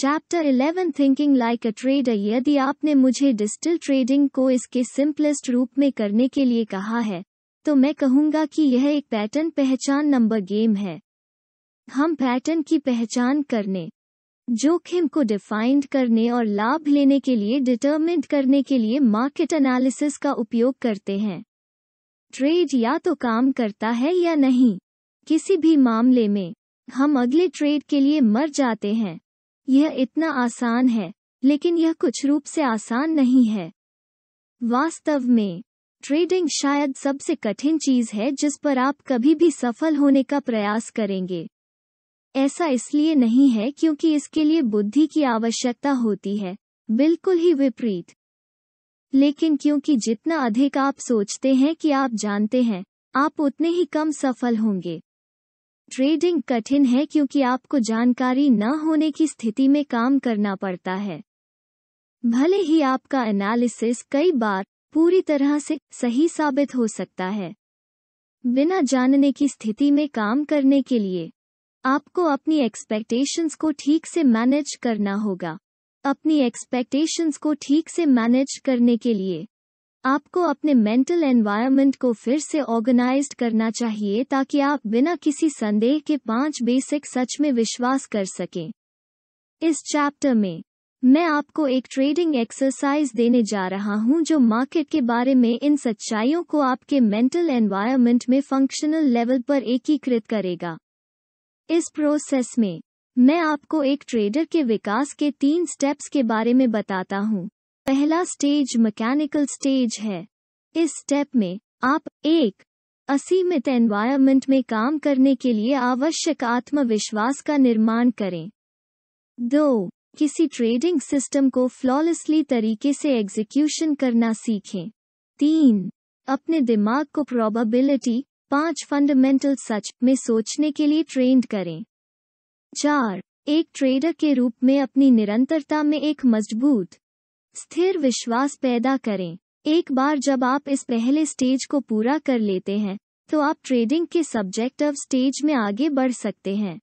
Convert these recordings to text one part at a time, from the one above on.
Chapter 11 thinking like a trader यदि आपने मुझे डिजिटल ट्रेडिंग को इसके सिंपलेस्ट रूप में करने के लिए कहा है तो मैं कहूंगा कि यह एक पैटर्न पहचान नंबर गेम है हम पैटर्न की पहचान करने जोखिम को डिफाइंड करने और लाभ लेने के लिए डिटर्मिंट करने के लिए मार्केट एनालिसिस का उपयोग करते हैं ट्रेड या तो काम करता है या नहीं किसी भी मामले में हम अगले ट्रेड के लिए मर जाते हैं यह इतना आसान है लेकिन यह कुछ रूप से आसान नहीं है वास्तव में ट्रेडिंग शायद सबसे कठिन चीज है जिस पर आप कभी भी सफल होने का प्रयास करेंगे ऐसा इसलिए नहीं है क्योंकि इसके लिए बुद्धि की आवश्यकता होती है बिल्कुल ही विपरीत लेकिन क्योंकि जितना अधिक आप सोचते हैं कि आप जानते हैं आप उतने ही कम सफल होंगे ट्रेडिंग कठिन है क्योंकि आपको जानकारी न होने की स्थिति में काम करना पड़ता है भले ही आपका एनालिसिस कई बार पूरी तरह से सही साबित हो सकता है बिना जानने की स्थिति में काम करने के लिए आपको अपनी एक्सपेक्टेशंस को ठीक से मैनेज करना होगा अपनी एक्सपेक्टेशंस को ठीक से मैनेज करने के लिए आपको अपने मेंटल एनवायरनमेंट को फिर से ऑर्गेनाइज्ड करना चाहिए ताकि आप बिना किसी संदेह के पांच बेसिक सच में विश्वास कर सकें इस चैप्टर में मैं आपको एक ट्रेडिंग एक्सरसाइज देने जा रहा हूं जो मार्केट के बारे में इन सच्चाइयों को आपके मेंटल एनवायरनमेंट में फंक्शनल लेवल पर एकीकृत करेगा इस प्रोसेस में मैं आपको एक ट्रेडर के विकास के तीन स्टेप्स के बारे में बताता हूं पहला स्टेज मैकेनिकल स्टेज है इस स्टेप में आप एक असीमित एनवायरमेंट में काम करने के लिए आवश्यक आत्मविश्वास का निर्माण करें दो किसी ट्रेडिंग सिस्टम को फ्लॉलेसली तरीके से एग्जीक्यूशन करना सीखें तीन अपने दिमाग को प्रोबेबिलिटी पांच फंडामेंटल सच में सोचने के लिए ट्रेंड करें चार एक ट्रेडर के रूप में अपनी निरंतरता में एक मजबूत स्थिर विश्वास पैदा करें एक बार जब आप इस पहले स्टेज को पूरा कर लेते हैं तो आप ट्रेडिंग के सब्जेक्टिव स्टेज में आगे बढ़ सकते हैं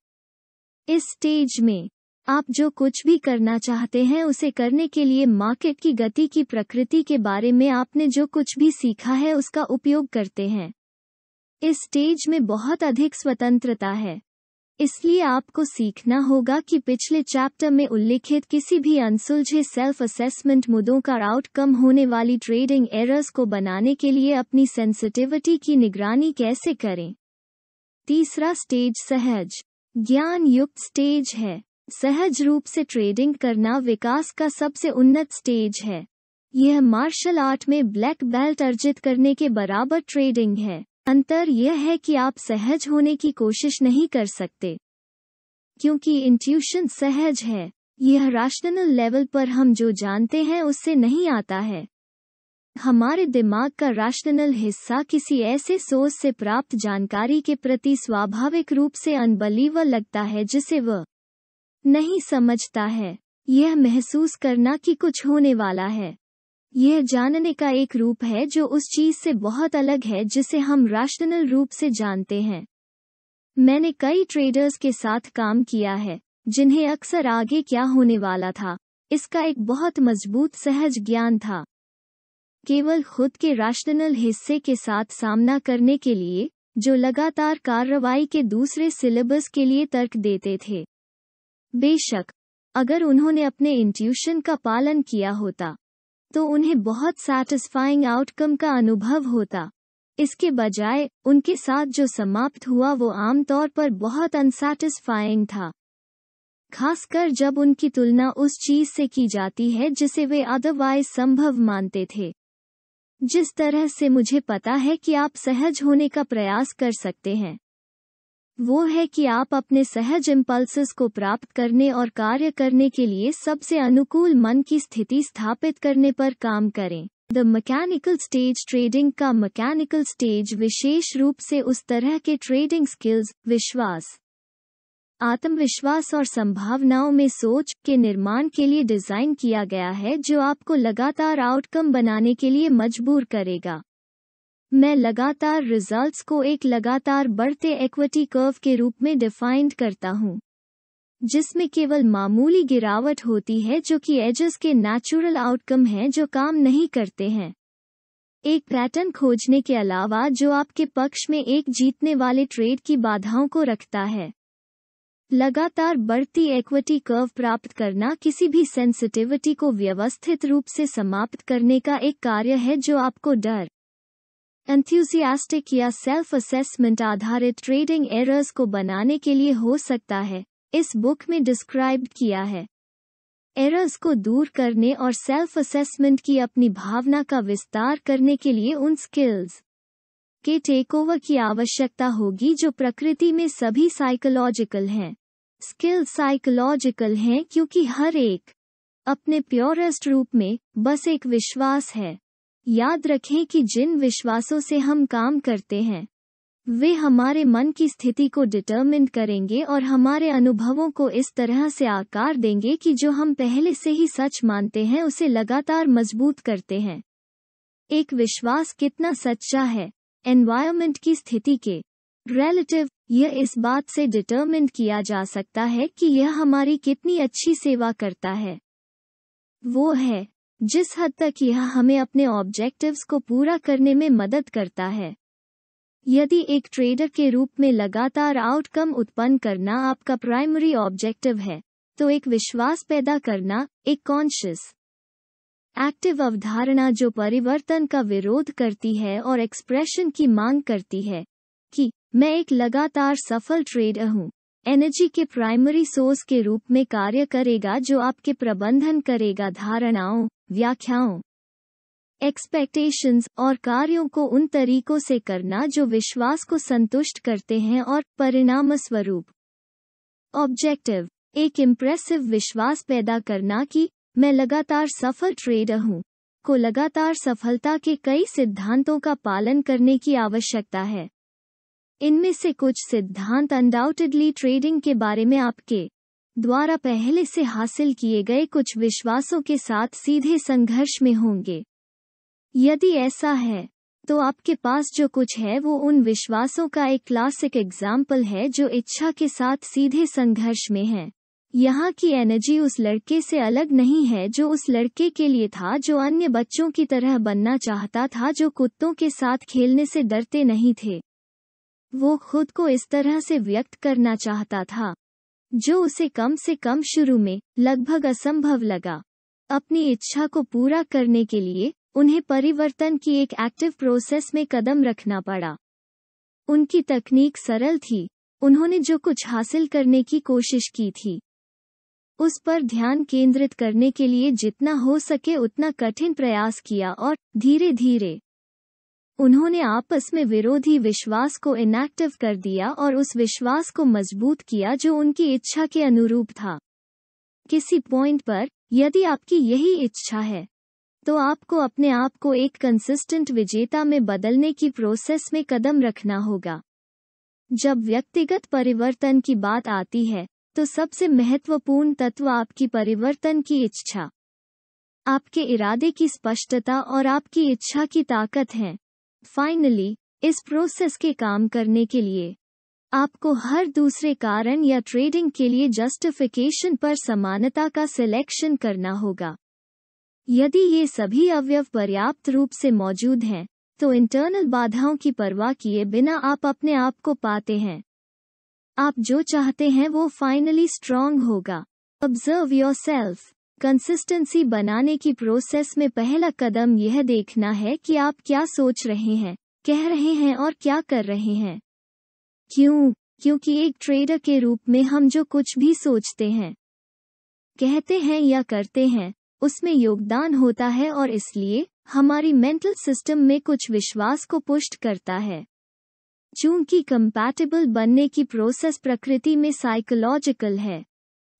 इस स्टेज में आप जो कुछ भी करना चाहते हैं उसे करने के लिए मार्केट की गति की प्रकृति के बारे में आपने जो कुछ भी सीखा है उसका उपयोग करते हैं इस स्टेज में बहुत अधिक स्वतंत्रता है इसलिए आपको सीखना होगा कि पिछले चैप्टर में उल्लिखित किसी भी अनसुलझे सेल्फ असेसमेंट मुद्दों का आउटकम होने वाली ट्रेडिंग एरर्स को बनाने के लिए अपनी सेंसिटिविटी की निगरानी कैसे करें तीसरा स्टेज सहज ज्ञान युक्त स्टेज है सहज रूप से ट्रेडिंग करना विकास का सबसे उन्नत स्टेज है यह मार्शल आर्ट में ब्लैक बेल्ट अर्जित करने के बराबर ट्रेडिंग है अंतर यह है कि आप सहज होने की कोशिश नहीं कर सकते क्योंकि इंट्यूशन सहज है यह राशनल लेवल पर हम जो जानते हैं उससे नहीं आता है हमारे दिमाग का राशनल हिस्सा किसी ऐसे सोर्स से प्राप्त जानकारी के प्रति स्वाभाविक रूप से अनबलीवर लगता है जिसे वह नहीं समझता है यह महसूस करना कि कुछ होने वाला है यह जानने का एक रूप है जो उस चीज से बहुत अलग है जिसे हम राशनल रूप से जानते हैं मैंने कई ट्रेडर्स के साथ काम किया है जिन्हें अक्सर आगे क्या होने वाला था इसका एक बहुत मजबूत सहज ज्ञान था केवल खुद के राशनल हिस्से के साथ सामना करने के लिए जो लगातार कार्रवाई के दूसरे सिलेबस के लिए तर्क देते थे बेशक अगर उन्होंने अपने इंट्यूशन का पालन किया होता तो उन्हें बहुत सैटिस्फाइंग आउटकम का अनुभव होता इसके बजाय उनके साथ जो समाप्त हुआ वो आमतौर पर बहुत अनसैटिस्फाइंग था खासकर जब उनकी तुलना उस चीज से की जाती है जिसे वे अदरवाइज संभव मानते थे जिस तरह से मुझे पता है कि आप सहज होने का प्रयास कर सकते हैं वो है कि आप अपने सहज इम्पल्स को प्राप्त करने और कार्य करने के लिए सबसे अनुकूल मन की स्थिति स्थापित करने पर काम करें द मैकेनिकल स्टेज ट्रेडिंग का मैकेनिकल स्टेज विशेष रूप से उस तरह के ट्रेडिंग स्किल्स विश्वास आत्मविश्वास और संभावनाओं में सोच के निर्माण के लिए डिजाइन किया गया है जो आपको लगातार आउटकम बनाने के लिए मजबूर करेगा मैं लगातार रिजल्ट्स को एक लगातार बढ़ते इक्विटी कर्व के रूप में डिफाइंड करता हूं जिसमें केवल मामूली गिरावट होती है जो कि एजेस के नेचुरल आउटकम हैं जो काम नहीं करते हैं एक पैटर्न खोजने के अलावा जो आपके पक्ष में एक जीतने वाले ट्रेड की बाधाओं को रखता है लगातार बढ़ती इक्विटी कर्व प्राप्त करना किसी भी सेंसिटिविटी को व्यवस्थित रूप से समाप्त करने का एक कार्य है जो आपको डर एंथ्यूजियास्टिक या सेल्फ असेसमेंट आधारित ट्रेडिंग एरर्स को बनाने के लिए हो सकता है इस बुक में डिस्क्राइब किया है एरर्स को दूर करने और सेल्फ असेसमेंट की अपनी भावना का विस्तार करने के लिए उन स्किल्स के टेकओवर की आवश्यकता होगी जो प्रकृति में सभी साइकोलॉजिकल हैं स्किल्स साइकोलॉजिकल हैं क्योंकि हर एक अपने प्योरेस्ट रूप में बस एक विश्वास है याद रखें कि जिन विश्वासों से हम काम करते हैं वे हमारे मन की स्थिति को डिटर्मिन करेंगे और हमारे अनुभवों को इस तरह से आकार देंगे कि जो हम पहले से ही सच मानते हैं उसे लगातार मजबूत करते हैं एक विश्वास कितना सच्चा है एनवायरमेंट की स्थिति के रेलेटिव यह इस बात से डिटर्मिन किया जा सकता है कि यह हमारी कितनी अच्छी सेवा करता है वो है जिस हद तक यह हमें अपने ऑब्जेक्टिव्स को पूरा करने में मदद करता है यदि एक ट्रेडर के रूप में लगातार आउटकम उत्पन्न करना आपका प्राइमरी ऑब्जेक्टिव है तो एक विश्वास पैदा करना एक कॉन्शियस एक्टिव अवधारणा जो परिवर्तन का विरोध करती है और एक्सप्रेशन की मांग करती है कि मैं एक लगातार सफल ट्रेडर हूं एनर्जी के प्राइमरी सोर्स के रूप में कार्य करेगा जो आपके प्रबंधन करेगा धारणाओं व्याख्याओं एक्सपेक्टेशंस और कार्यों को उन तरीकों से करना जो विश्वास को संतुष्ट करते हैं और परिणाम स्वरूप ऑब्जेक्टिव एक इम्प्रेसिव विश्वास पैदा करना कि मैं लगातार सफल ट्रेडर हूँ को लगातार सफलता के कई सिद्धांतों का पालन करने की आवश्यकता है इनमें से कुछ सिद्धांत अनडाउटेडली ट्रेडिंग के बारे में आपके द्वारा पहले से हासिल किए गए कुछ विश्वासों के साथ सीधे संघर्ष में होंगे यदि ऐसा है तो आपके पास जो कुछ है वो उन विश्वासों का एक क्लासिक एग्जाम्पल है जो इच्छा के साथ सीधे संघर्ष में है यहाँ की एनर्जी उस लड़के से अलग नहीं है जो उस लड़के के लिए था जो अन्य बच्चों की तरह बनना चाहता था जो कुत्तों के साथ खेलने से डरते नहीं थे वो खुद को इस तरह से व्यक्त करना चाहता था जो उसे कम से कम शुरू में लगभग असंभव लगा अपनी इच्छा को पूरा करने के लिए उन्हें परिवर्तन की एक एक्टिव प्रोसेस में कदम रखना पड़ा उनकी तकनीक सरल थी उन्होंने जो कुछ हासिल करने की कोशिश की थी उस पर ध्यान केंद्रित करने के लिए जितना हो सके उतना कठिन प्रयास किया और धीरे धीरे उन्होंने आपस में विरोधी विश्वास को इनएक्टिव कर दिया और उस विश्वास को मजबूत किया जो उनकी इच्छा के अनुरूप था किसी पॉइंट पर यदि आपकी यही इच्छा है तो आपको अपने आप को एक कंसिस्टेंट विजेता में बदलने की प्रोसेस में कदम रखना होगा जब व्यक्तिगत परिवर्तन की बात आती है तो सबसे महत्वपूर्ण तत्व आपकी परिवर्तन की इच्छा आपके इरादे की स्पष्टता और आपकी इच्छा की ताकत हैं फाइनली इस प्रोसेस के काम करने के लिए आपको हर दूसरे कारण या ट्रेडिंग के लिए जस्टिफिकेशन पर समानता का सिलेक्शन करना होगा यदि ये सभी अवयव पर्याप्त रूप से मौजूद हैं तो इंटरनल बाधाओं की परवाह किए बिना आप अपने आप को पाते हैं आप जो चाहते हैं वो फाइनली स्ट्रांग होगा ऑब्जर्व योर सेल्फ कंसिस्टेंसी बनाने की प्रोसेस में पहला कदम यह देखना है कि आप क्या सोच रहे हैं कह रहे हैं और क्या कर रहे हैं क्यों क्योंकि एक ट्रेडर के रूप में हम जो कुछ भी सोचते हैं कहते हैं या करते हैं उसमें योगदान होता है और इसलिए हमारी मेंटल सिस्टम में कुछ विश्वास को पुष्ट करता है चूंकि कंपैटिबल बनने की प्रोसेस प्रकृति में साइकोलॉजिकल है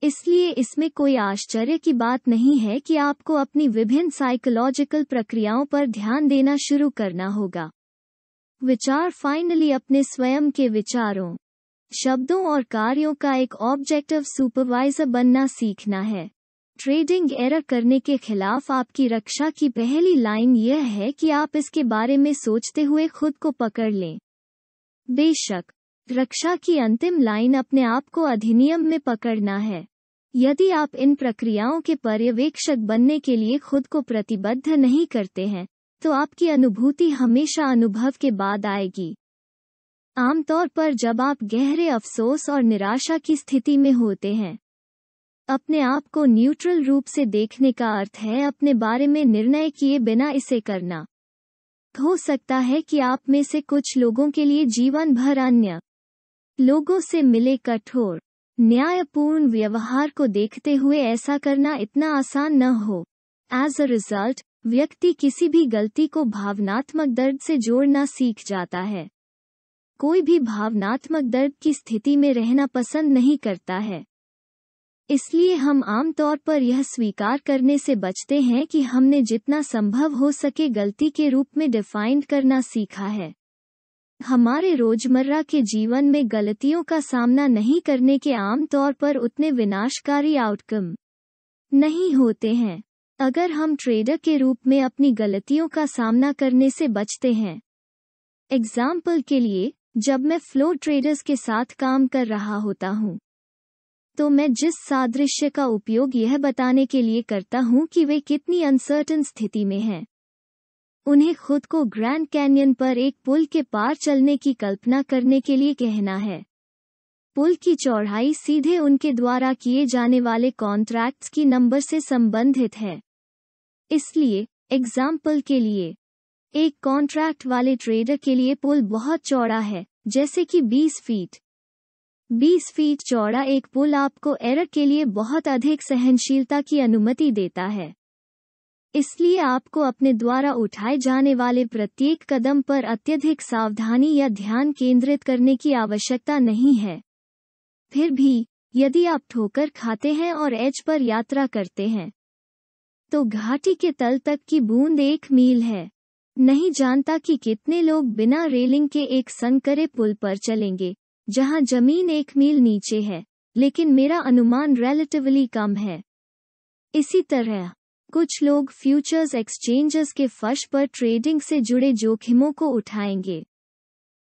इसलिए इसमें कोई आश्चर्य की बात नहीं है कि आपको अपनी विभिन्न साइकोलॉजिकल प्रक्रियाओं पर ध्यान देना शुरू करना होगा विचार फाइनली अपने स्वयं के विचारों शब्दों और कार्यों का एक ऑब्जेक्टिव सुपरवाइजर बनना सीखना है ट्रेडिंग एरर करने के खिलाफ आपकी रक्षा की पहली लाइन यह है कि आप इसके बारे में सोचते हुए खुद को पकड़ लें बेशक रक्षा की अंतिम लाइन अपने आप को अधिनियम में पकड़ना है यदि आप इन प्रक्रियाओं के पर्यवेक्षक बनने के लिए खुद को प्रतिबद्ध नहीं करते हैं तो आपकी अनुभूति हमेशा अनुभव के बाद आएगी आमतौर पर जब आप गहरे अफसोस और निराशा की स्थिति में होते हैं अपने आप को न्यूट्रल रूप से देखने का अर्थ है अपने बारे में निर्णय किए बिना इसे करना हो सकता है कि आप में से कुछ लोगों के लिए जीवन भर अन्य लोगों से मिले कठोर न्यायपूर्ण व्यवहार को देखते हुए ऐसा करना इतना आसान न हो एज अ रिजल्ट व्यक्ति किसी भी गलती को भावनात्मक दर्द से जोड़ना सीख जाता है कोई भी भावनात्मक दर्द की स्थिति में रहना पसंद नहीं करता है इसलिए हम आमतौर पर यह स्वीकार करने से बचते हैं कि हमने जितना संभव हो सके गलती के रूप में डिफाइंड करना सीखा है हमारे रोजमर्रा के जीवन में गलतियों का सामना नहीं करने के आम तौर पर उतने विनाशकारी आउटकम नहीं होते हैं अगर हम ट्रेडर के रूप में अपनी गलतियों का सामना करने से बचते हैं एग्जाम्पल के लिए जब मैं फ्लो ट्रेडर्स के साथ काम कर रहा होता हूँ तो मैं जिस सादृश्य का उपयोग यह बताने के लिए करता हूँ कि वे कितनी अनसर्टन स्थिति में हैं उन्हें खुद को ग्रैंड कैनियन पर एक पुल के पार चलने की कल्पना करने के लिए कहना है पुल की चौड़ाई सीधे उनके द्वारा किए जाने वाले कॉन्ट्रैक्ट्स की नंबर से संबंधित है इसलिए एग्जाम्पल के लिए एक कॉन्ट्रैक्ट वाले ट्रेडर के लिए पुल बहुत चौड़ा है जैसे कि 20 फीट 20 फीट चौड़ा एक पुल आपको एरर के लिए बहुत अधिक सहनशीलता की अनुमति देता है इसलिए आपको अपने द्वारा उठाए जाने वाले प्रत्येक कदम पर अत्यधिक सावधानी या ध्यान केंद्रित करने की आवश्यकता नहीं है फिर भी यदि आप ठोकर खाते हैं और एच पर यात्रा करते हैं तो घाटी के तल तक की बूंद एक मील है नहीं जानता कि कितने लोग बिना रेलिंग के एक संकरे पुल पर चलेंगे जहां जमीन एक मील नीचे है लेकिन मेरा अनुमान रेलेटिवली कम है इसी तरह कुछ लोग फ्यूचर्स एक्सचेंजेस के फर्श पर ट्रेडिंग से जुड़े जोखिमों को उठाएंगे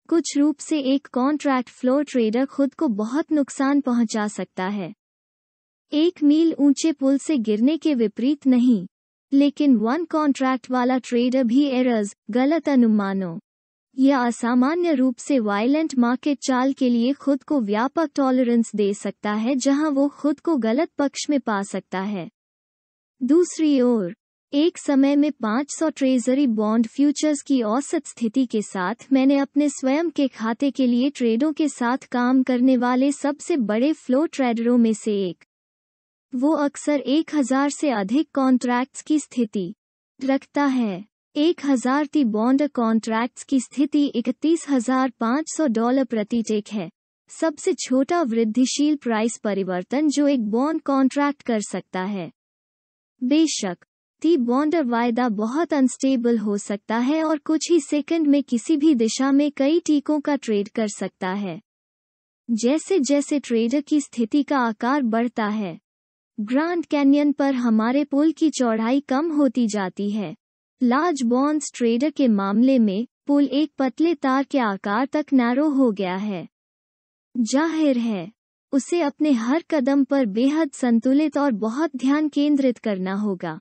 कुछ रूप से एक कॉन्ट्रैक्ट फ्लोर ट्रेडर खुद को बहुत नुकसान पहुंचा सकता है एक मील ऊंचे पुल से गिरने के विपरीत नहीं लेकिन वन कॉन्ट्रैक्ट वाला ट्रेडर भी एरर्स गलत अनुमानों या असामान्य रूप से वायलेंट मार्केट चाल के लिए खुद को व्यापक टॉलरेंस दे सकता है जहां वो खुद को गलत पक्ष में पा सकता है दूसरी ओर एक समय में 500 ट्रेजरी बॉन्ड फ्यूचर्स की औसत स्थिति के साथ मैंने अपने स्वयं के खाते के लिए ट्रेडों के साथ काम करने वाले सबसे बड़े फ्लो ट्रेडरों में से एक वो अक्सर 1000 से अधिक कॉन्ट्रैक्ट्स की स्थिति रखता है एक हजार ती बॉन्ड कॉन्ट्रैक्ट्स की स्थिति इकतीस हजार पाँच सौ डॉलर प्रति टेक है सबसे छोटा वृद्धिशील प्राइस परिवर्तन जो एक बॉन्ड कॉन्ट्रैक्ट कर सकता है बेशक टी बॉन्डर वायदा बहुत अनस्टेबल हो सकता है और कुछ ही सेकंड में किसी भी दिशा में कई टीकों का ट्रेड कर सकता है जैसे जैसे ट्रेडर की स्थिति का आकार बढ़ता है ग्रांड कैनियन पर हमारे पुल की चौड़ाई कम होती जाती है लार्ज बॉन्ड्स ट्रेडर के मामले में पुल एक पतले तार के आकार तक नैरो हो गया है जाहिर है उसे अपने हर कदम पर बेहद संतुलित और बहुत ध्यान केंद्रित करना होगा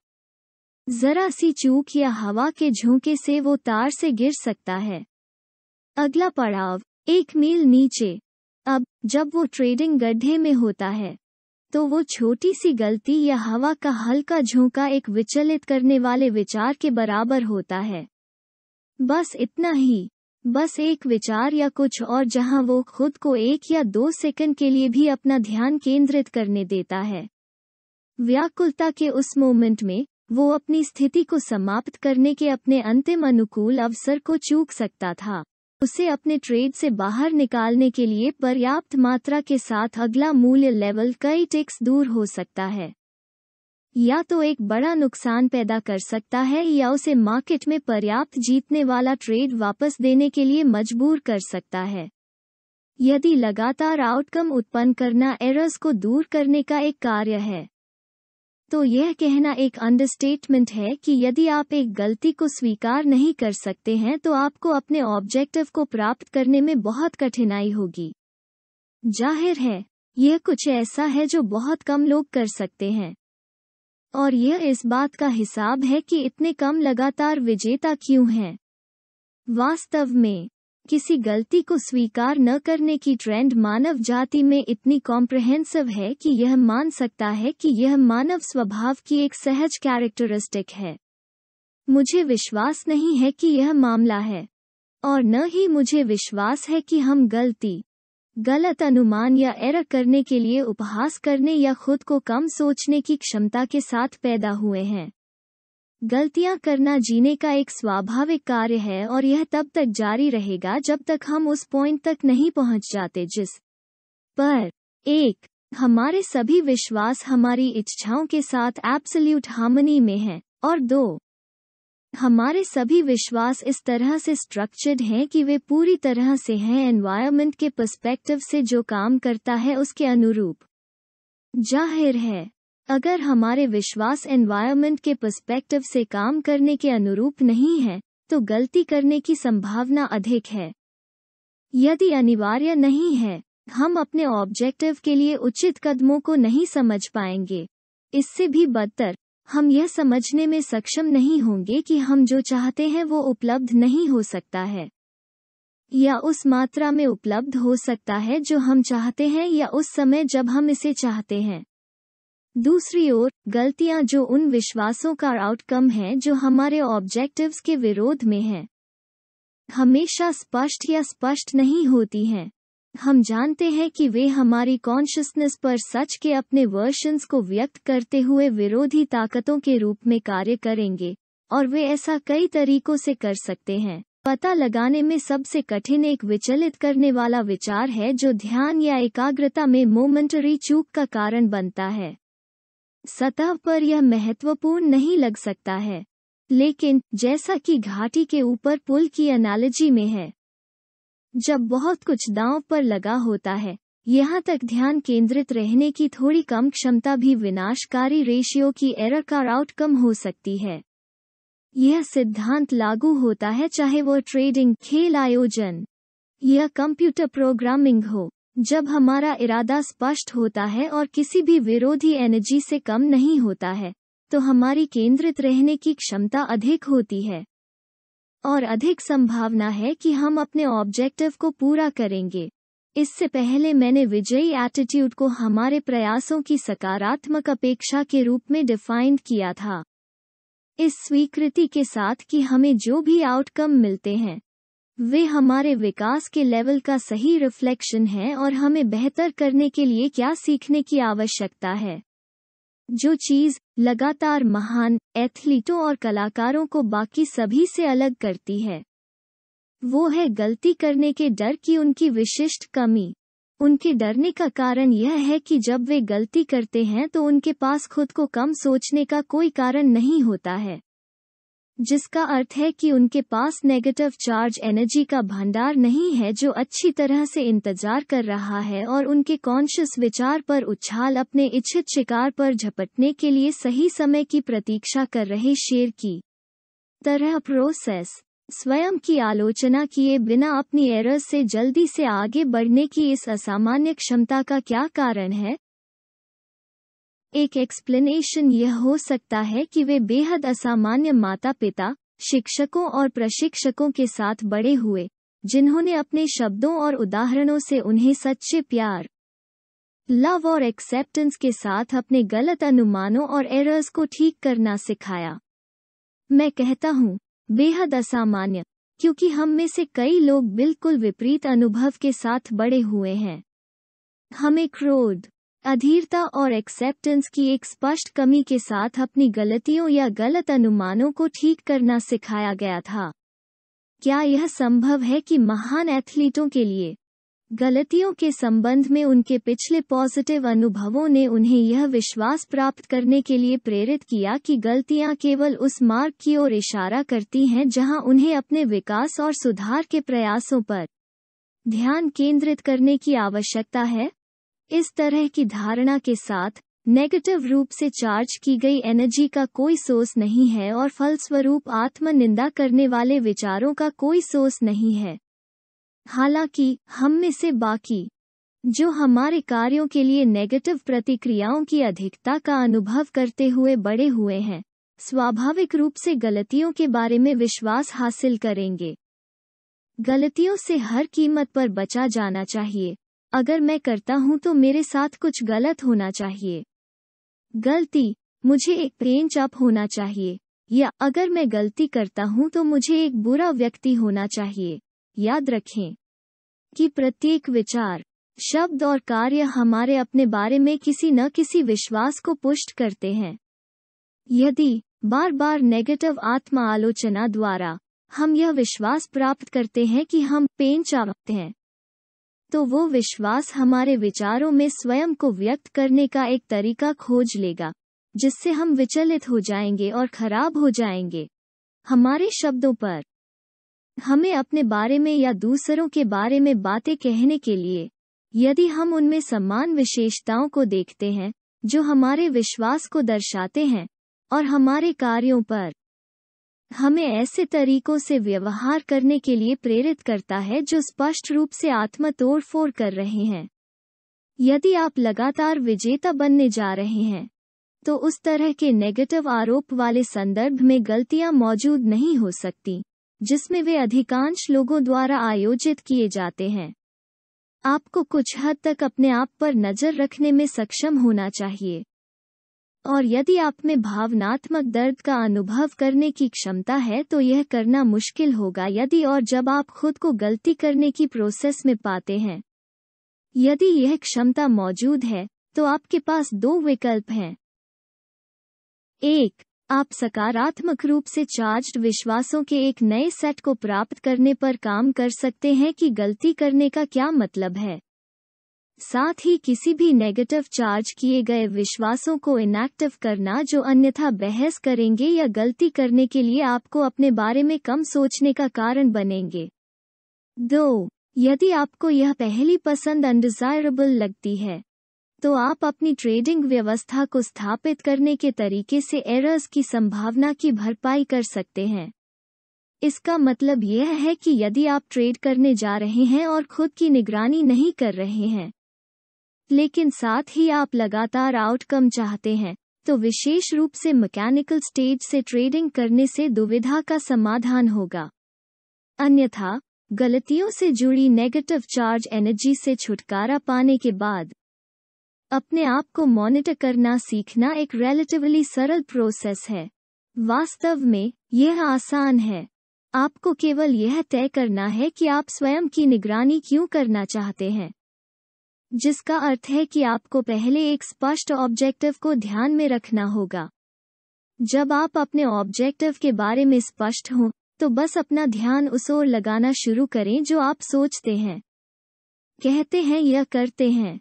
जरा सी चूक या हवा के झोंके से वो तार से गिर सकता है अगला पड़ाव एक मील नीचे अब जब वो ट्रेडिंग गड्ढे में होता है तो वो छोटी सी गलती या हवा का हल्का झोंका एक विचलित करने वाले विचार के बराबर होता है बस इतना ही बस एक विचार या कुछ और जहां वो खुद को एक या दो सेकंड के लिए भी अपना ध्यान केंद्रित करने देता है व्याकुलता के उस मोमेंट में वो अपनी स्थिति को समाप्त करने के अपने अंतिम अनुकूल अवसर को चूक सकता था उसे अपने ट्रेड से बाहर निकालने के लिए पर्याप्त मात्रा के साथ अगला मूल्य लेवल कई टिक्स दूर हो सकता है या तो एक बड़ा नुकसान पैदा कर सकता है या उसे मार्केट में पर्याप्त जीतने वाला ट्रेड वापस देने के लिए मजबूर कर सकता है यदि लगातार आउटकम उत्पन्न करना एरर्स को दूर करने का एक कार्य है तो यह कहना एक अंडरस्टेटमेंट है कि यदि आप एक गलती को स्वीकार नहीं कर सकते हैं तो आपको अपने ऑब्जेक्टिव को प्राप्त करने में बहुत कठिनाई होगी जाहिर है यह कुछ ऐसा है जो बहुत कम लोग कर सकते हैं और यह इस बात का हिसाब है कि इतने कम लगातार विजेता क्यों हैं वास्तव में किसी गलती को स्वीकार न करने की ट्रेंड मानव जाति में इतनी कॉम्प्रहेंसिव है कि यह मान सकता है कि यह मानव स्वभाव की एक सहज कैरेक्टरिस्टिक है मुझे विश्वास नहीं है कि यह मामला है और न ही मुझे विश्वास है कि हम गलती गलत अनुमान या एर करने के लिए उपहास करने या खुद को कम सोचने की क्षमता के साथ पैदा हुए हैं गलतियां करना जीने का एक स्वाभाविक कार्य है और यह तब तक जारी रहेगा जब तक हम उस पॉइंट तक नहीं पहुंच जाते जिस पर एक हमारे सभी विश्वास हमारी इच्छाओं के साथ एब्सोल्यूट हार्मनी में हैं और दो हमारे सभी विश्वास इस तरह से स्ट्रक्चर्ड हैं कि वे पूरी तरह से हैं एनवायरमेंट के पर्सपेक्टिव से जो काम करता है उसके अनुरूप जाहिर है अगर हमारे विश्वास एनवायरमेंट के पर्सपेक्टिव से काम करने के अनुरूप नहीं है तो गलती करने की संभावना अधिक है यदि अनिवार्य नहीं है हम अपने ऑब्जेक्टिव के लिए उचित कदमों को नहीं समझ पाएंगे इससे भी बदतर हम यह समझने में सक्षम नहीं होंगे कि हम जो चाहते हैं वो उपलब्ध नहीं हो सकता है या उस मात्रा में उपलब्ध हो सकता है जो हम चाहते हैं या उस समय जब हम इसे चाहते हैं दूसरी ओर गलतियां जो उन विश्वासों का आउटकम है जो हमारे ऑब्जेक्टिव्स के विरोध में हैं हमेशा स्पष्ट या स्पष्ट नहीं होती हैं हम जानते हैं कि वे हमारी कॉन्शियसनेस पर सच के अपने वर्शंस को व्यक्त करते हुए विरोधी ताकतों के रूप में कार्य करेंगे और वे ऐसा कई तरीकों से कर सकते हैं पता लगाने में सबसे कठिन एक विचलित करने वाला विचार है जो ध्यान या एकाग्रता में मोमेंटरी चूक का कारण बनता है सतह पर यह महत्वपूर्ण नहीं लग सकता है लेकिन जैसा कि घाटी के ऊपर पुल की एनालॉजी में है जब बहुत कुछ दांव पर लगा होता है यहाँ तक ध्यान केंद्रित रहने की थोड़ी कम क्षमता भी विनाशकारी रेशियो की एरर का आउटकम हो सकती है यह सिद्धांत लागू होता है चाहे वो ट्रेडिंग खेल आयोजन यह कंप्यूटर प्रोग्रामिंग हो जब हमारा इरादा स्पष्ट होता है और किसी भी विरोधी एनर्जी से कम नहीं होता है तो हमारी केंद्रित रहने की क्षमता अधिक होती है और अधिक संभावना है कि हम अपने ऑब्जेक्टिव को पूरा करेंगे इससे पहले मैंने विजयी एटीट्यूड को हमारे प्रयासों की सकारात्मक अपेक्षा के रूप में डिफाइंड किया था इस स्वीकृति के साथ कि हमें जो भी आउटकम मिलते हैं वे हमारे विकास के लेवल का सही रिफ्लेक्शन है और हमें बेहतर करने के लिए क्या सीखने की आवश्यकता है जो चीज लगातार महान एथलीटों और कलाकारों को बाकी सभी से अलग करती है वो है गलती करने के डर की उनकी विशिष्ट कमी उनके डरने का कारण यह है कि जब वे गलती करते हैं तो उनके पास खुद को कम सोचने का कोई कारण नहीं होता है जिसका अर्थ है कि उनके पास नेगेटिव चार्ज एनर्जी का भंडार नहीं है जो अच्छी तरह से इंतजार कर रहा है और उनके कॉन्शियस विचार पर उछाल अपने इच्छित शिकार पर झपटने के लिए सही समय की प्रतीक्षा कर रहे शेर की तरह प्रोसेस स्वयं की आलोचना किए बिना अपनी एरर से जल्दी से आगे बढ़ने की इस असामान्य क्षमता का क्या कारण है एक एक्सप्लेनेशन यह हो सकता है कि वे बेहद असामान्य माता पिता शिक्षकों और प्रशिक्षकों के साथ बड़े हुए जिन्होंने अपने शब्दों और उदाहरणों से उन्हें सच्चे प्यार लव और एक्सेप्टेंस के साथ अपने गलत अनुमानों और एरर्स को ठीक करना सिखाया मैं कहता हूँ बेहद असामान्य क्योंकि हम में से कई लोग बिल्कुल विपरीत अनुभव के साथ बड़े हुए हैं हमें क्रोध अधीरता और एक्सेप्टेंस की एक स्पष्ट कमी के साथ अपनी गलतियों या गलत अनुमानों को ठीक करना सिखाया गया था क्या यह संभव है कि महान एथलीटों के लिए गलतियों के संबंध में उनके पिछले पॉजिटिव अनुभवों ने उन्हें यह विश्वास प्राप्त करने के लिए प्रेरित किया कि गलतियां केवल उस मार्ग की ओर इशारा करती हैं जहां उन्हें अपने विकास और सुधार के प्रयासों पर ध्यान केंद्रित करने की आवश्यकता है इस तरह की धारणा के साथ नेगेटिव रूप से चार्ज की गई एनर्जी का कोई सोर्स नहीं है और फलस्वरूप आत्मनिंदा करने वाले विचारों का कोई सोर्स नहीं है हालांकि हम में से बाकी जो हमारे कार्यों के लिए नेगेटिव प्रतिक्रियाओं की अधिकता का अनुभव करते हुए बड़े हुए हैं स्वाभाविक रूप से गलतियों के बारे में विश्वास हासिल करेंगे गलतियों से हर कीमत पर बचा जाना चाहिए अगर मैं करता हूँ तो मेरे साथ कुछ गलत होना चाहिए गलती मुझे एक ब्रेन चाप होना चाहिए या अगर मैं गलती करता हूँ तो मुझे एक बुरा व्यक्ति होना चाहिए याद रखें कि प्रत्येक विचार शब्द और कार्य हमारे अपने बारे में किसी न किसी विश्वास को पुष्ट करते हैं यदि बार बार नेगेटिव आत्मा आलोचना द्वारा हम यह विश्वास प्राप्त करते हैं कि हम पेन चाहते हैं तो वो विश्वास हमारे विचारों में स्वयं को व्यक्त करने का एक तरीका खोज लेगा जिससे हम विचलित हो जाएंगे और खराब हो जाएंगे हमारे शब्दों पर हमें अपने बारे में या दूसरों के बारे में बातें कहने के लिए यदि हम उनमें समान विशेषताओं को देखते हैं जो हमारे विश्वास को दर्शाते हैं और हमारे कार्यों पर हमें ऐसे तरीकों से व्यवहार करने के लिए प्रेरित करता है जो स्पष्ट रूप से आत्म तोड़फोड़ कर रहे हैं यदि आप लगातार विजेता बनने जा रहे हैं तो उस तरह के नेगेटिव आरोप वाले संदर्भ में गलतियां मौजूद नहीं हो सकती जिसमें वे अधिकांश लोगों द्वारा आयोजित किए जाते हैं आपको कुछ हद तक अपने आप पर नजर रखने में सक्षम होना चाहिए और यदि आप में भावनात्मक दर्द का अनुभव करने की क्षमता है तो यह करना मुश्किल होगा यदि और जब आप खुद को गलती करने की प्रोसेस में पाते हैं यदि यह क्षमता मौजूद है तो आपके पास दो विकल्प हैं एक आप सकारात्मक रूप से चार्ज विश्वासों के एक नए सेट को प्राप्त करने पर काम कर सकते हैं कि गलती करने का क्या मतलब है साथ ही किसी भी नेगेटिव चार्ज किए गए विश्वासों को इनएक्टिव करना जो अन्यथा बहस करेंगे या गलती करने के लिए आपको अपने बारे में कम सोचने का कारण बनेंगे दो यदि आपको यह पहली पसंद अनडिजायरेबल लगती है तो आप अपनी ट्रेडिंग व्यवस्था को स्थापित करने के तरीके से एरर्स की संभावना की भरपाई कर सकते हैं इसका मतलब यह है कि यदि आप ट्रेड करने जा रहे हैं और खुद की निगरानी नहीं कर रहे हैं लेकिन साथ ही आप लगातार आउटकम चाहते हैं तो विशेष रूप से मैकेनिकल स्टेज से ट्रेडिंग करने से दुविधा का समाधान होगा अन्यथा गलतियों से जुड़ी नेगेटिव चार्ज एनर्जी से छुटकारा पाने के बाद अपने आप को मॉनिटर करना सीखना एक रिलेटिवली सरल प्रोसेस है वास्तव में यह आसान है आपको केवल यह तय करना है कि आप स्वयं की निगरानी क्यों करना चाहते हैं जिसका अर्थ है कि आपको पहले एक स्पष्ट ऑब्जेक्टिव को ध्यान में रखना होगा जब आप अपने ऑब्जेक्टिव के बारे में स्पष्ट हों तो बस अपना ध्यान उस ओर लगाना शुरू करें जो आप सोचते हैं कहते हैं या करते हैं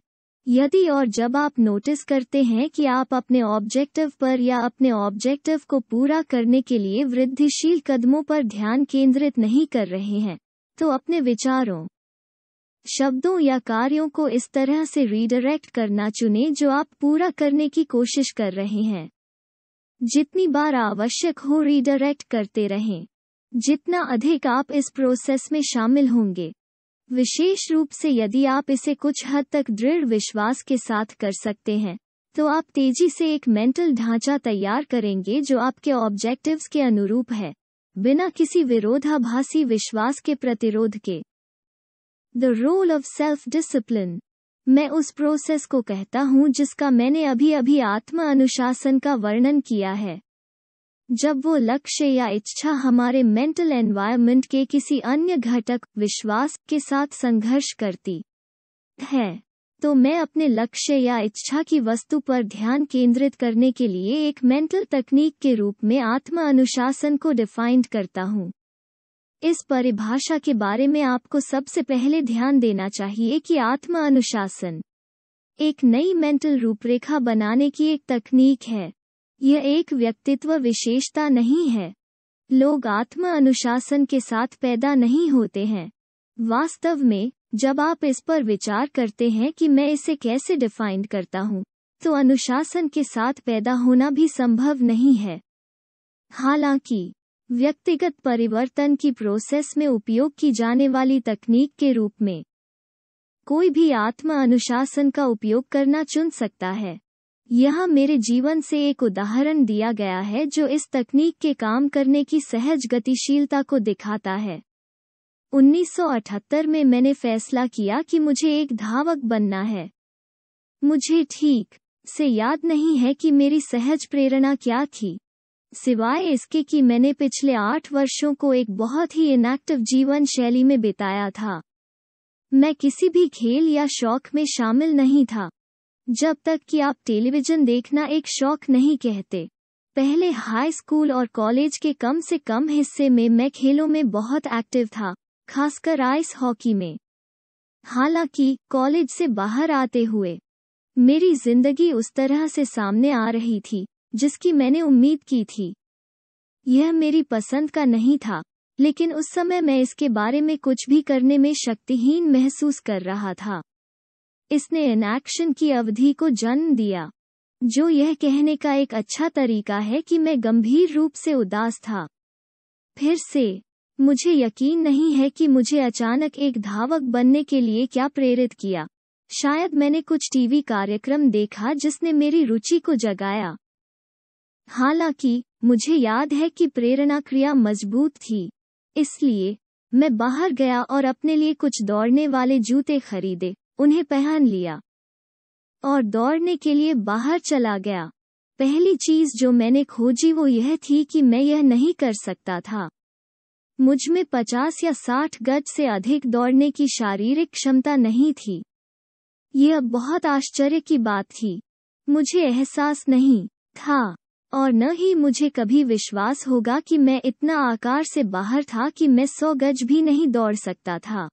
यदि और जब आप नोटिस करते हैं कि आप अपने ऑब्जेक्टिव पर या अपने ऑब्जेक्टिव को पूरा करने के लिए वृद्धिशील कदमों पर ध्यान केंद्रित नहीं कर रहे हैं तो अपने विचारों शब्दों या कार्यों को इस तरह से रीडायरेक्ट करना चुनें जो आप पूरा करने की कोशिश कर रहे हैं जितनी बार आवश्यक हो रीडायरेक्ट करते रहें जितना अधिक आप इस प्रोसेस में शामिल होंगे विशेष रूप से यदि आप इसे कुछ हद तक दृढ़ विश्वास के साथ कर सकते हैं तो आप तेजी से एक मेंटल ढांचा तैयार करेंगे जो आपके ऑब्जेक्टिव्स के अनुरूप है बिना किसी विरोधाभासी विश्वास के प्रतिरोध के the role of self discipline मैं उस प्रोसेस को कहता हूँ जिसका मैंने अभी अभी आत्म अनुशासन का वर्णन किया है जब वो लक्ष्य या इच्छा हमारे मेंटल एनवायरमेंट के किसी अन्य घटक विश्वास के साथ संघर्ष करती है तो मैं अपने लक्ष्य या इच्छा की वस्तु पर ध्यान केंद्रित करने के लिए एक मेंटल तकनीक के रूप में आत्म अनुशासन को डिफाइंड करता हूँ इस परिभाषा के बारे में आपको सबसे पहले ध्यान देना चाहिए कि आत्म अनुशासन एक नई मेंटल रूपरेखा बनाने की एक तकनीक है यह एक व्यक्तित्व विशेषता नहीं है लोग आत्म अनुशासन के साथ पैदा नहीं होते हैं वास्तव में जब आप इस पर विचार करते हैं कि मैं इसे कैसे डिफाइंड करता हूँ तो अनुशासन के साथ पैदा होना भी संभव नहीं है हालांकि व्यक्तिगत परिवर्तन की प्रोसेस में उपयोग की जाने वाली तकनीक के रूप में कोई भी आत्म अनुशासन का उपयोग करना चुन सकता है यह मेरे जीवन से एक उदाहरण दिया गया है जो इस तकनीक के काम करने की सहज गतिशीलता को दिखाता है 1978 में मैंने फैसला किया कि मुझे एक धावक बनना है मुझे ठीक से याद नहीं है कि मेरी सहज प्रेरणा क्या थी सिवाय इसके कि मैंने पिछले आठ वर्षों को एक बहुत ही इनएक्टिव जीवन शैली में बिताया था मैं किसी भी खेल या शौक में शामिल नहीं था जब तक कि आप टेलीविजन देखना एक शौक नहीं कहते पहले हाई स्कूल और कॉलेज के कम से कम हिस्से में मैं खेलों में बहुत एक्टिव था खासकर आइस हॉकी में हालांकि कॉलेज से बाहर आते हुए मेरी जिंदगी उस तरह से सामने आ रही थी जिसकी मैंने उम्मीद की थी यह मेरी पसंद का नहीं था लेकिन उस समय मैं इसके बारे में कुछ भी करने में शक्तिहीन महसूस कर रहा था इसने इनएक्शन की अवधि को जन्म दिया जो यह कहने का एक अच्छा तरीका है कि मैं गंभीर रूप से उदास था फिर से मुझे यकीन नहीं है कि मुझे अचानक एक धावक बनने के लिए क्या प्रेरित किया शायद मैंने कुछ टीवी कार्यक्रम देखा जिसने मेरी रुचि को जगाया हालांकि मुझे याद है कि प्रेरणा क्रिया मजबूत थी इसलिए मैं बाहर गया और अपने लिए कुछ दौड़ने वाले जूते खरीदे उन्हें पहन लिया और दौड़ने के लिए बाहर चला गया पहली चीज जो मैंने खोजी वो यह थी कि मैं यह नहीं कर सकता था मुझ में पचास या साठ गज से अधिक दौड़ने की शारीरिक क्षमता नहीं थी यह बहुत आश्चर्य की बात थी मुझे एहसास नहीं था और न ही मुझे कभी विश्वास होगा कि मैं इतना आकार से बाहर था कि मैं सौ गज भी नहीं दौड़ सकता था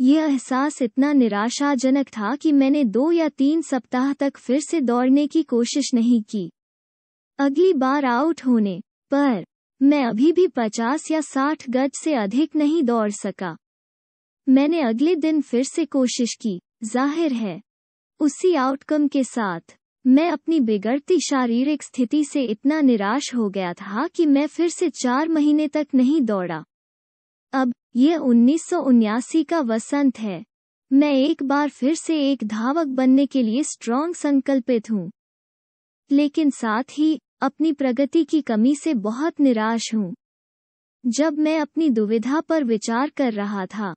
यह एहसास इतना निराशाजनक था कि मैंने दो या तीन सप्ताह तक फिर से दौड़ने की कोशिश नहीं की अगली बार आउट होने पर मैं अभी भी पचास या साठ गज से अधिक नहीं दौड़ सका मैंने अगले दिन फिर से कोशिश की जाहिर है उसी आउटकम के साथ मैं अपनी बिगड़ती शारीरिक स्थिति से इतना निराश हो गया था कि मैं फिर से चार महीने तक नहीं दौड़ा अब ये उन्नीस का वसंत है मैं एक बार फिर से एक धावक बनने के लिए स्ट्रांग संकल्पित हूँ लेकिन साथ ही अपनी प्रगति की कमी से बहुत निराश हूँ जब मैं अपनी दुविधा पर विचार कर रहा था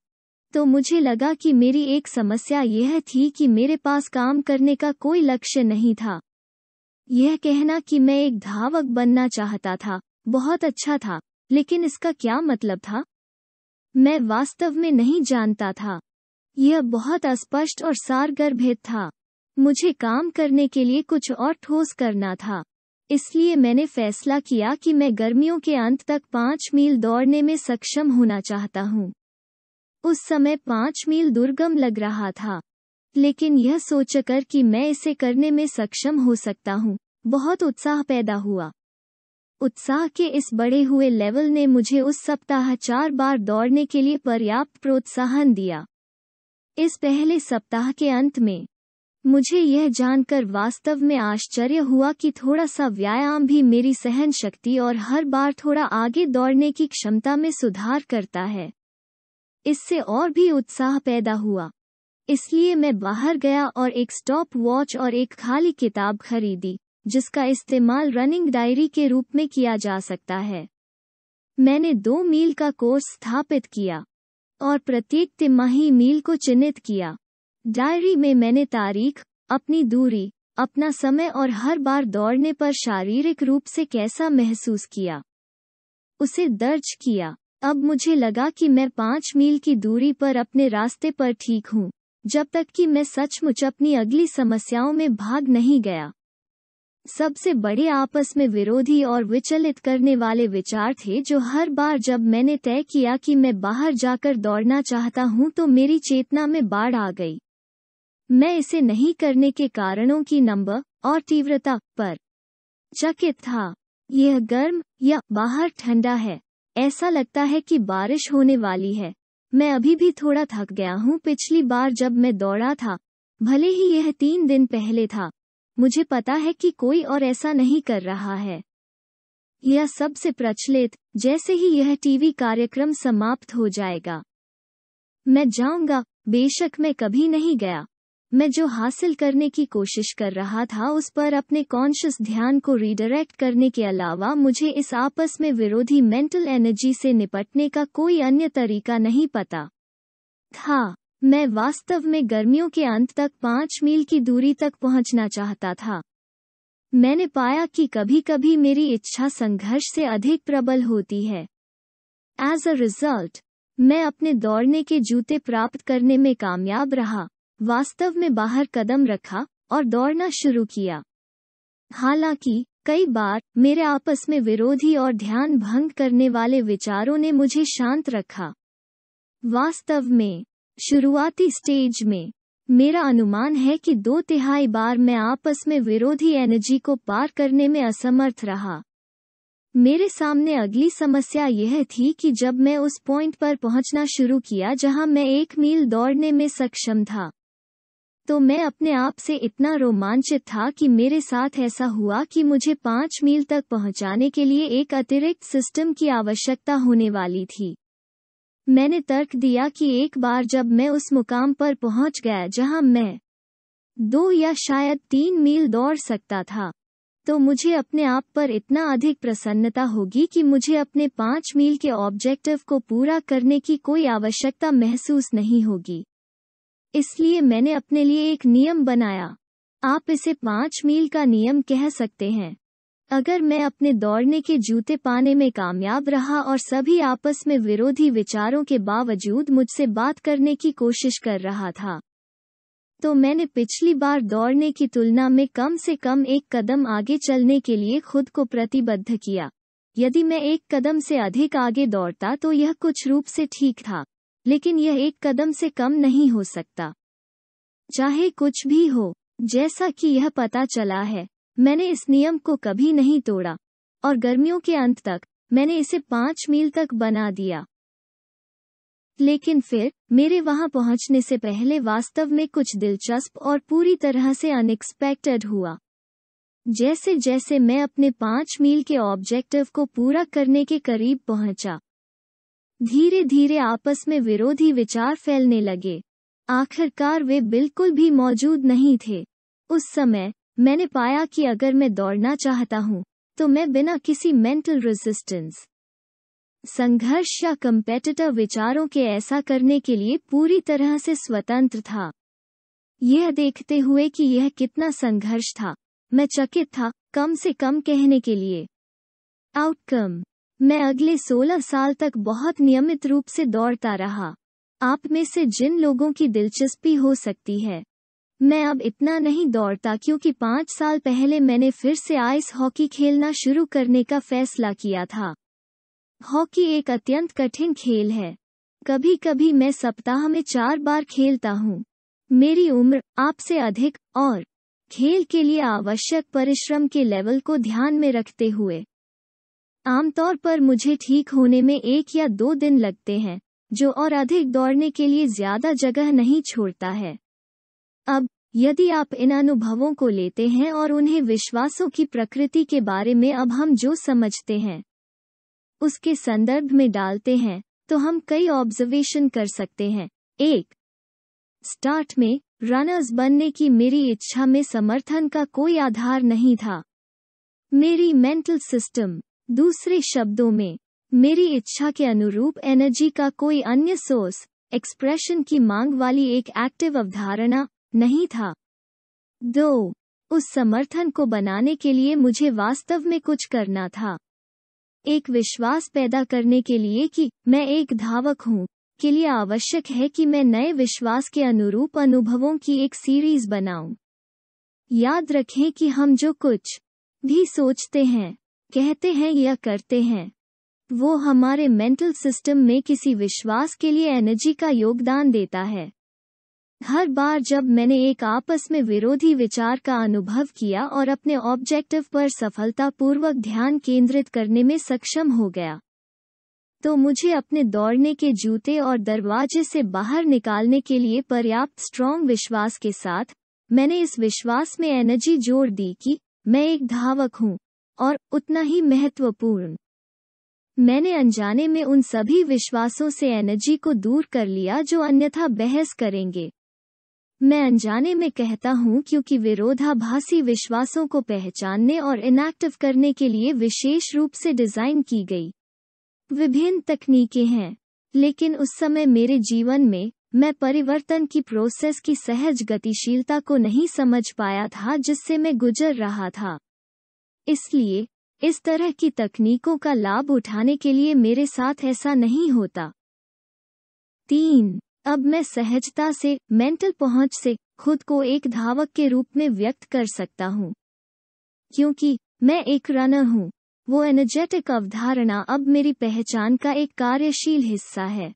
तो मुझे लगा कि मेरी एक समस्या यह थी कि मेरे पास काम करने का कोई लक्ष्य नहीं था यह कहना कि मैं एक धावक बनना चाहता था बहुत अच्छा था लेकिन इसका क्या मतलब था मैं वास्तव में नहीं जानता था यह बहुत अस्पष्ट और सारगर्भित था मुझे काम करने के लिए कुछ और ठोस करना था इसलिए मैंने फैसला किया कि मैं गर्मियों के अंत तक पाँच मील दौड़ने में सक्षम होना चाहता हूँ उस समय पांच मील दुर्गम लग रहा था लेकिन यह सोचकर कि मैं इसे करने में सक्षम हो सकता हूँ बहुत उत्साह पैदा हुआ उत्साह के इस बढ़े हुए लेवल ने मुझे उस सप्ताह चार बार दौड़ने के लिए पर्याप्त प्रोत्साहन दिया इस पहले सप्ताह के अंत में मुझे यह जानकर वास्तव में आश्चर्य हुआ कि थोड़ा सा व्यायाम भी मेरी सहन शक्ति और हर बार थोड़ा आगे दौड़ने की क्षमता में सुधार करता है इससे और भी उत्साह पैदा हुआ इसलिए मैं बाहर गया और एक स्टॉप वॉच और एक खाली किताब खरीदी जिसका इस्तेमाल रनिंग डायरी के रूप में किया जा सकता है मैंने दो मील का कोर्स स्थापित किया और प्रत्येक तिमाही मील को चिन्हित किया डायरी में मैंने तारीख अपनी दूरी अपना समय और हर बार दौड़ने पर शारीरिक रूप से कैसा महसूस किया उसे दर्ज किया अब मुझे लगा कि मैं पाँच मील की दूरी पर अपने रास्ते पर ठीक हूँ जब तक कि मैं सचमुच अपनी अगली समस्याओं में भाग नहीं गया सबसे बड़े आपस में विरोधी और विचलित करने वाले विचार थे जो हर बार जब मैंने तय किया कि मैं बाहर जाकर दौड़ना चाहता हूँ तो मेरी चेतना में बाढ़ आ गई मैं इसे नहीं करने के कारणों की नंबर और तीव्रता पर चकित था यह गर्म या बाहर ठंडा है ऐसा लगता है कि बारिश होने वाली है मैं अभी भी थोड़ा थक गया हूँ पिछली बार जब मैं दौड़ा था भले ही यह तीन दिन पहले था मुझे पता है कि कोई और ऐसा नहीं कर रहा है यह सबसे प्रचलित जैसे ही यह टीवी कार्यक्रम समाप्त हो जाएगा मैं जाऊंगा बेशक मैं कभी नहीं गया मैं जो हासिल करने की कोशिश कर रहा था उस पर अपने कॉन्शियस ध्यान को रिडायरेक्ट करने के अलावा मुझे इस आपस में विरोधी मेंटल एनर्जी से निपटने का कोई अन्य तरीका नहीं पता था मैं वास्तव में गर्मियों के अंत तक पाँच मील की दूरी तक पहुंचना चाहता था मैंने पाया कि कभी कभी मेरी इच्छा संघर्ष से अधिक प्रबल होती है एज अ रिजल्ट मैं अपने दौड़ने के जूते प्राप्त करने में कामयाब रहा वास्तव में बाहर कदम रखा और दौड़ना शुरू किया हालांकि कई बार मेरे आपस में विरोधी और ध्यान भंग करने वाले विचारों ने मुझे शांत रखा वास्तव में शुरुआती स्टेज में मेरा अनुमान है कि दो तिहाई बार मैं आपस में विरोधी एनर्जी को पार करने में असमर्थ रहा मेरे सामने अगली समस्या यह थी कि जब मैं उस पॉइंट पर पहुंचना शुरू किया जहां मैं एक मील दौड़ने में सक्षम था तो मैं अपने आप से इतना रोमांचित था कि मेरे साथ ऐसा हुआ कि मुझे पाँच मील तक पहुंचाने के लिए एक अतिरिक्त सिस्टम की आवश्यकता होने वाली थी मैंने तर्क दिया कि एक बार जब मैं उस मुकाम पर पहुंच गया जहां मैं दो या शायद तीन मील दौड़ सकता था तो मुझे अपने आप पर इतना अधिक प्रसन्नता होगी कि मुझे अपने पाँच मील के ऑब्जेक्टिव को पूरा करने की कोई आवश्यकता महसूस नहीं होगी इसलिए मैंने अपने लिए एक नियम बनाया आप इसे पाँच मील का नियम कह सकते हैं अगर मैं अपने दौड़ने के जूते पाने में कामयाब रहा और सभी आपस में विरोधी विचारों के बावजूद मुझसे बात करने की कोशिश कर रहा था तो मैंने पिछली बार दौड़ने की तुलना में कम से कम एक कदम आगे चलने के लिए खुद को प्रतिबद्ध किया यदि मैं एक कदम से अधिक आगे दौड़ता तो यह कुछ रूप से ठीक था लेकिन यह एक कदम से कम नहीं हो सकता चाहे कुछ भी हो जैसा कि यह पता चला है मैंने इस नियम को कभी नहीं तोड़ा और गर्मियों के अंत तक मैंने इसे पांच मील तक बना दिया लेकिन फिर मेरे वहां पहुंचने से पहले वास्तव में कुछ दिलचस्प और पूरी तरह से अनएक्सपेक्टेड हुआ जैसे जैसे मैं अपने पांच मील के ऑब्जेक्टिव को पूरा करने के करीब पहुंचा धीरे धीरे आपस में विरोधी विचार फैलने लगे आखिरकार वे बिल्कुल भी मौजूद नहीं थे उस समय मैंने पाया कि अगर मैं दौड़ना चाहता हूँ तो मैं बिना किसी मेंटल रेजिस्टेंस संघर्ष या कंपेटिटिव विचारों के ऐसा करने के लिए पूरी तरह से स्वतंत्र था यह देखते हुए कि यह कितना संघर्ष था मैं चकित था कम से कम कहने के लिए आउटकम मैं अगले 16 साल तक बहुत नियमित रूप से दौड़ता रहा आप में से जिन लोगों की दिलचस्पी हो सकती है मैं अब इतना नहीं दौड़ता क्योंकि पाँच साल पहले मैंने फिर से आइस हॉकी खेलना शुरू करने का फैसला किया था हॉकी एक अत्यंत कठिन खेल है कभी कभी मैं सप्ताह में चार बार खेलता हूँ मेरी उम्र आपसे अधिक और खेल के लिए आवश्यक परिश्रम के लेवल को ध्यान में रखते हुए आमतौर पर मुझे ठीक होने में एक या दो दिन लगते हैं जो और अधिक दौड़ने के लिए ज्यादा जगह नहीं छोड़ता है अब यदि आप इन अनुभवों को लेते हैं और उन्हें विश्वासों की प्रकृति के बारे में अब हम जो समझते हैं उसके संदर्भ में डालते हैं तो हम कई ऑब्जर्वेशन कर सकते हैं एक स्टार्ट में रनर्स बनने की मेरी इच्छा में समर्थन का कोई आधार नहीं था मेरी मेंटल सिस्टम दूसरे शब्दों में मेरी इच्छा के अनुरूप एनर्जी का कोई अन्य सोर्स एक्सप्रेशन की मांग वाली एक एक्टिव अवधारणा नहीं था दो उस समर्थन को बनाने के लिए मुझे वास्तव में कुछ करना था एक विश्वास पैदा करने के लिए कि मैं एक धावक हूँ के लिए आवश्यक है कि मैं नए विश्वास के अनुरूप अनुभवों की एक सीरीज बनाऊं। याद रखें कि हम जो कुछ भी सोचते हैं कहते हैं या करते हैं वो हमारे मेंटल सिस्टम में किसी विश्वास के लिए एनर्जी का योगदान देता है हर बार जब मैंने एक आपस में विरोधी विचार का अनुभव किया और अपने ऑब्जेक्टिव पर सफलतापूर्वक ध्यान केंद्रित करने में सक्षम हो गया तो मुझे अपने दौड़ने के जूते और दरवाजे से बाहर निकालने के लिए पर्याप्त स्ट्रांग विश्वास के साथ मैंने इस विश्वास में एनर्जी जोड़ दी कि मैं एक धावक हूँ और उतना ही महत्वपूर्ण मैंने अनजाने में उन सभी विश्वासों से एनर्जी को दूर कर लिया जो अन्यथा बहस करेंगे मैं अनजाने में कहता हूँ क्योंकि विरोधाभासी विश्वासों को पहचानने और इनैक्टिव करने के लिए विशेष रूप से डिजाइन की गई विभिन्न तकनीकें हैं लेकिन उस समय मेरे जीवन में मैं परिवर्तन की प्रोसेस की सहज गतिशीलता को नहीं समझ पाया था जिससे मैं गुजर रहा था इसलिए इस तरह की तकनीकों का लाभ उठाने के लिए मेरे साथ ऐसा नहीं होता तीन अब मैं सहजता से मेंटल पहुंच से खुद को एक धावक के रूप में व्यक्त कर सकता हूं क्योंकि मैं एक रनर हूं वो एनर्जेटिक अवधारणा अब मेरी पहचान का एक कार्यशील हिस्सा है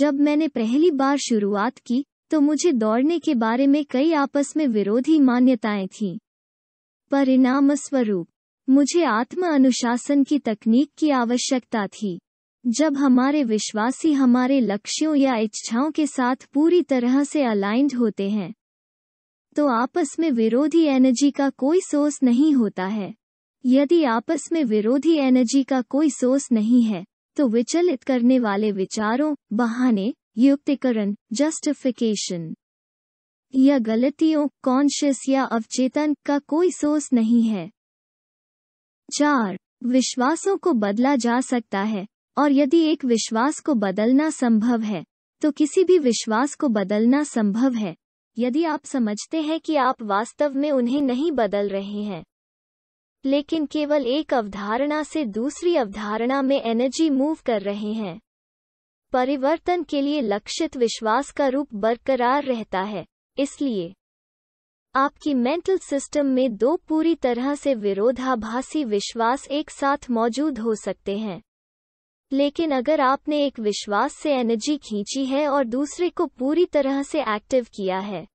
जब मैंने पहली बार शुरुआत की तो मुझे दौड़ने के बारे में कई आपस में विरोधी मान्यताएं थीं परिणाम स्वरूप मुझे आत्म अनुशासन की तकनीक की आवश्यकता थी जब हमारे विश्वासी हमारे लक्ष्यों या इच्छाओं के साथ पूरी तरह से अलाइंड होते हैं तो आपस में विरोधी एनर्जी का कोई सोर्स नहीं होता है यदि आपस में विरोधी एनर्जी का कोई सोर्स नहीं है तो विचलित करने वाले विचारों बहाने युक्तिकरण जस्टिफिकेशन या गलतियों कॉन्शियस या अवचेतन का कोई सोर्स नहीं है चार विश्वासों को बदला जा सकता है और यदि एक विश्वास को बदलना संभव है तो किसी भी विश्वास को बदलना संभव है यदि आप समझते हैं कि आप वास्तव में उन्हें नहीं बदल रहे हैं लेकिन केवल एक अवधारणा से दूसरी अवधारणा में एनर्जी मूव कर रहे हैं परिवर्तन के लिए लक्षित विश्वास का रूप बरकरार रहता है इसलिए आपकी मेंटल सिस्टम में दो पूरी तरह से विरोधाभासी विश्वास एक साथ मौजूद हो सकते हैं लेकिन अगर आपने एक विश्वास से एनर्जी खींची है और दूसरे को पूरी तरह से एक्टिव किया है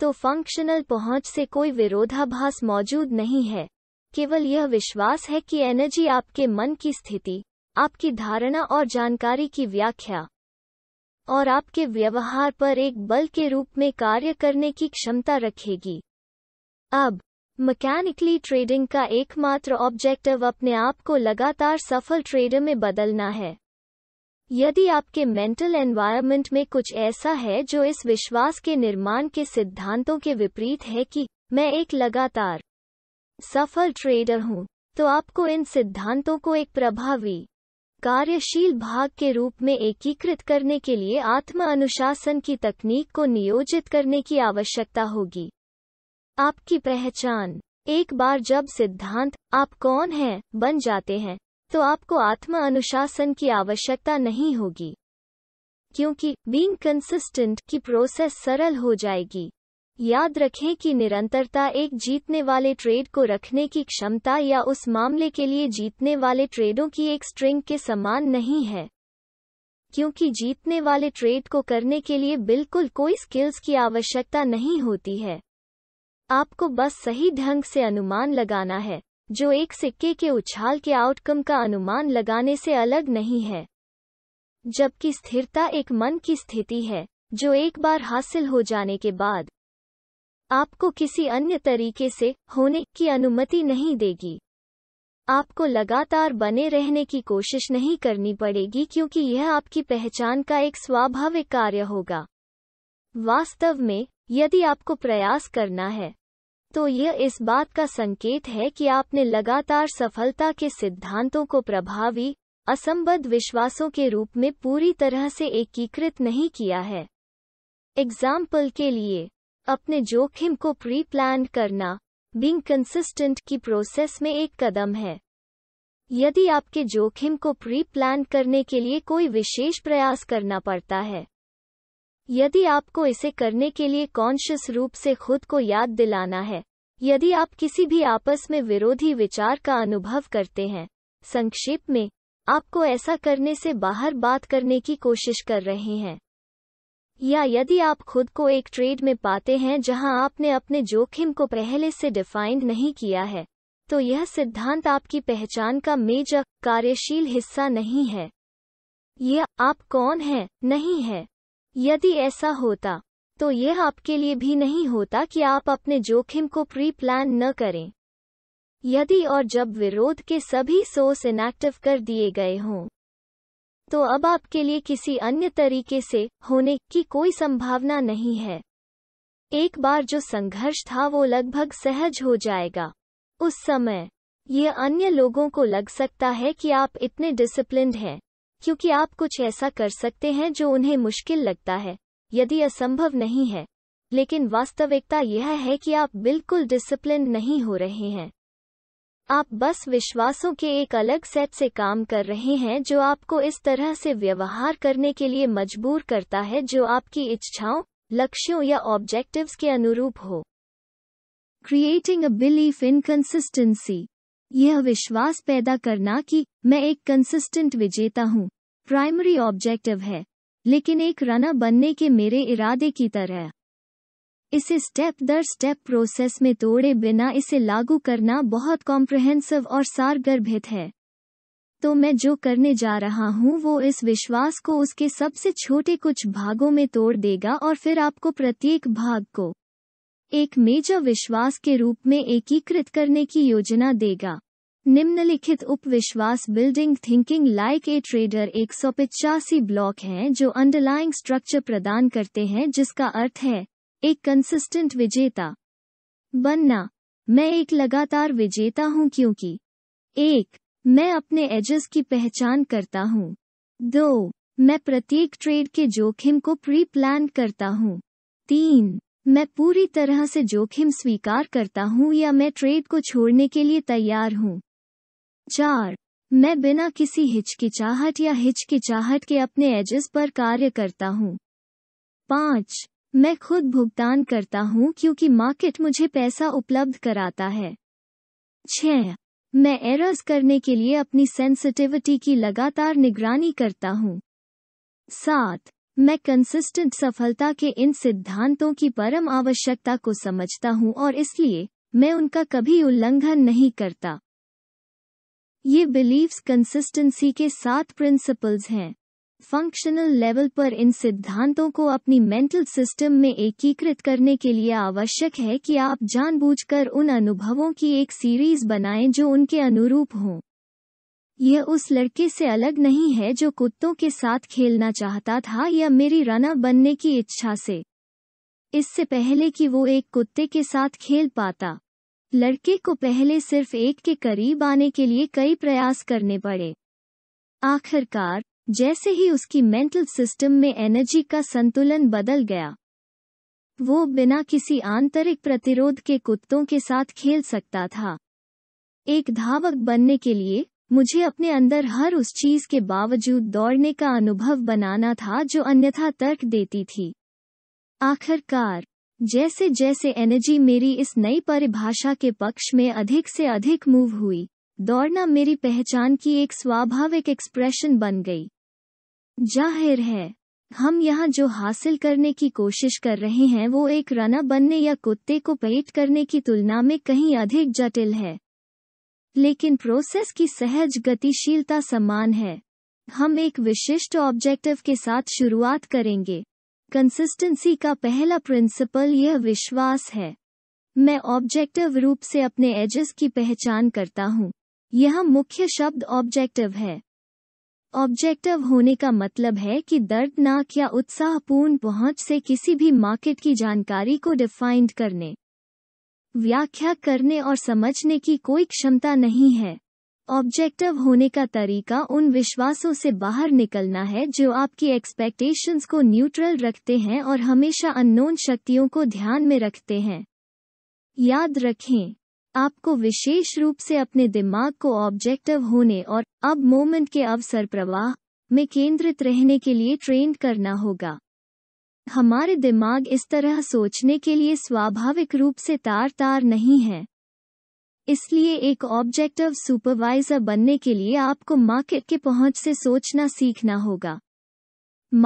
तो फंक्शनल पहुंच से कोई विरोधाभास मौजूद नहीं है केवल यह विश्वास है कि एनर्जी आपके मन की स्थिति आपकी धारणा और जानकारी की व्याख्या और आपके व्यवहार पर एक बल के रूप में कार्य करने की क्षमता रखेगी अब मैकेनिकली ट्रेडिंग का एकमात्र ऑब्जेक्टिव अपने आप को लगातार सफल ट्रेडर में बदलना है यदि आपके मेंटल एनवायरनमेंट में कुछ ऐसा है जो इस विश्वास के निर्माण के सिद्धांतों के विपरीत है कि मैं एक लगातार सफल ट्रेडर हूं तो आपको इन सिद्धांतों को एक प्रभावी कार्यशील भाग के रूप में एकीकृत करने के लिए आत्म अनुशासन की तकनीक को नियोजित करने की आवश्यकता होगी आपकी पहचान एक बार जब सिद्धांत आप कौन हैं बन जाते हैं तो आपको आत्म अनुशासन की आवश्यकता नहीं होगी क्योंकि बीइंग कंसिस्टेंट की प्रोसेस सरल हो जाएगी याद रखें कि निरंतरता एक जीतने वाले ट्रेड को रखने की क्षमता या उस मामले के लिए जीतने वाले ट्रेडों की एक स्ट्रिंग के समान नहीं है क्योंकि जीतने वाले ट्रेड को करने के लिए बिल्कुल कोई स्किल्स की आवश्यकता नहीं होती है आपको बस सही ढंग से अनुमान लगाना है जो एक सिक्के के उछाल के आउटकम का अनुमान लगाने से अलग नहीं है जबकि स्थिरता एक मन की स्थिति है जो एक बार हासिल हो जाने के बाद आपको किसी अन्य तरीके से होने की अनुमति नहीं देगी आपको लगातार बने रहने की कोशिश नहीं करनी पड़ेगी क्योंकि यह आपकी पहचान का एक स्वाभाविक कार्य होगा वास्तव में यदि आपको प्रयास करना है तो यह इस बात का संकेत है कि आपने लगातार सफलता के सिद्धांतों को प्रभावी असंबद्ध विश्वासों के रूप में पूरी तरह से एकीकृत नहीं किया है एग्जाम्पल के लिए अपने जोखिम को प्री प्लान करना बिंग कंसिस्टेंट की प्रोसेस में एक कदम है यदि आपके जोखिम को प्री प्लान करने के लिए कोई विशेष प्रयास करना पड़ता है यदि आपको इसे करने के लिए कॉन्शियस रूप से खुद को याद दिलाना है यदि आप किसी भी आपस में विरोधी विचार का अनुभव करते हैं संक्षेप में आपको ऐसा करने से बाहर बात करने की कोशिश कर रहे हैं या यदि आप खुद को एक ट्रेड में पाते हैं जहां आपने अपने जोखिम को पहले से डिफाइंड नहीं किया है तो यह सिद्धांत आपकी पहचान का मेजर कार्यशील हिस्सा नहीं है यह आप कौन हैं नहीं है यदि ऐसा होता तो यह आपके लिए भी नहीं होता कि आप अपने जोखिम को प्री प्लान न करें यदि और जब विरोध के सभी सोर्स इनएक्टिव कर दिए गए हों तो अब आपके लिए किसी अन्य तरीके से होने की कोई संभावना नहीं है एक बार जो संघर्ष था वो लगभग सहज हो जाएगा उस समय ये अन्य लोगों को लग सकता है कि आप इतने डिसिप्लिन हैं क्योंकि आप कुछ ऐसा कर सकते हैं जो उन्हें मुश्किल लगता है यदि असंभव नहीं है लेकिन वास्तविकता यह है कि आप बिल्कुल डिसिप्लिन नहीं हो रहे हैं आप बस विश्वासों के एक अलग सेट से काम कर रहे हैं जो आपको इस तरह से व्यवहार करने के लिए मजबूर करता है जो आपकी इच्छाओं लक्ष्यों या ऑब्जेक्टिव्स के अनुरूप हो creating a belief in consistency यह विश्वास पैदा करना कि मैं एक कंसिस्टेंट विजेता हूँ प्राइमरी ऑब्जेक्टिव है लेकिन एक रना बनने के मेरे इरादे की तरह इसे स्टेप दर स्टेप प्रोसेस में तोड़े बिना इसे लागू करना बहुत कॉम्प्रहेंसिव और सारगर्भित है तो मैं जो करने जा रहा हूँ वो इस विश्वास को उसके सबसे छोटे कुछ भागों में तोड़ देगा और फिर आपको प्रत्येक भाग को एक मेजर विश्वास के रूप में एकीकृत करने की योजना देगा निम्नलिखित उपविश्वास building thinking like a trader एक ब्लॉक हैं जो अंडरलाइंग स्ट्रक्चर प्रदान करते हैं जिसका अर्थ है एक कंसिस्टेंट विजेता बनना मैं एक लगातार विजेता हूं क्योंकि एक मैं अपने एजेस की पहचान करता हूं दो मैं प्रत्येक ट्रेड के जोखिम को प्री प्लान करता हूं तीन मैं पूरी तरह से जोखिम स्वीकार करता हूं या मैं ट्रेड को छोड़ने के लिए तैयार हूं चार मैं बिना किसी हिचकिचाहट या हिचकिचाहट के अपने एजेस पर कार्य करता हूं पाँच मैं खुद भुगतान करता हूँ क्योंकि मार्केट मुझे पैसा उपलब्ध कराता है छ मैं एरर्स करने के लिए अपनी सेंसिटिविटी की लगातार निगरानी करता हूँ सात मैं कंसिस्टेंट सफलता के इन सिद्धांतों की परम आवश्यकता को समझता हूँ और इसलिए मैं उनका कभी उल्लंघन नहीं करता ये बिलीव्स कंसिस्टेंसी के सात प्रिंसिपल्स हैं फंक्शनल लेवल पर इन सिद्धांतों को अपनी मेंटल सिस्टम में एकीकृत करने के लिए आवश्यक है कि आप जानबूझकर उन अनुभवों की एक सीरीज बनाएं जो उनके अनुरूप हों यह उस लड़के से अलग नहीं है जो कुत्तों के साथ खेलना चाहता था या मेरी रनर बनने की इच्छा से इससे पहले कि वो एक कुत्ते के साथ खेल पाता लड़के को पहले सिर्फ एक के करीब आने के लिए कई प्रयास करने पड़े आखिरकार जैसे ही उसकी मेंटल सिस्टम में एनर्जी का संतुलन बदल गया वो बिना किसी आंतरिक प्रतिरोध के कुत्तों के साथ खेल सकता था एक धावक बनने के लिए मुझे अपने अंदर हर उस चीज के बावजूद दौड़ने का अनुभव बनाना था जो अन्यथा तर्क देती थी आखिरकार जैसे जैसे एनर्जी मेरी इस नई परिभाषा के पक्ष में अधिक से अधिक मूव हुई दौड़ना मेरी पहचान की एक स्वाभाविक एक्सप्रेशन बन गई जाहिर है हम यहाँ जो हासिल करने की कोशिश कर रहे हैं वो एक रना बनने या कुत्ते को पेट करने की तुलना में कहीं अधिक जटिल है लेकिन प्रोसेस की सहज गतिशीलता समान है हम एक विशिष्ट ऑब्जेक्टिव के साथ शुरुआत करेंगे कंसिस्टेंसी का पहला प्रिंसिपल यह विश्वास है मैं ऑब्जेक्टिव रूप से अपने एजेस की पहचान करता हूँ यह मुख्य शब्द ऑब्जेक्टिव है ऑब्जेक्टिव होने का मतलब है कि दर्दनाक या उत्साहपूर्ण पहुंच से किसी भी मार्केट की जानकारी को डिफाइंड करने व्याख्या करने और समझने की कोई क्षमता नहीं है ऑब्जेक्टिव होने का तरीका उन विश्वासों से बाहर निकलना है जो आपकी एक्सपेक्टेशंस को न्यूट्रल रखते हैं और हमेशा अननोन शक्तियों को ध्यान में रखते हैं याद रखें आपको विशेष रूप से अपने दिमाग को ऑब्जेक्टिव होने और अब मोमेंट के अवसर प्रवाह में केंद्रित रहने के लिए ट्रेंड करना होगा हमारे दिमाग इस तरह सोचने के लिए स्वाभाविक रूप से तार तार नहीं है इसलिए एक ऑब्जेक्टिव सुपरवाइजर बनने के लिए आपको मार्केट के पहुंच से सोचना सीखना होगा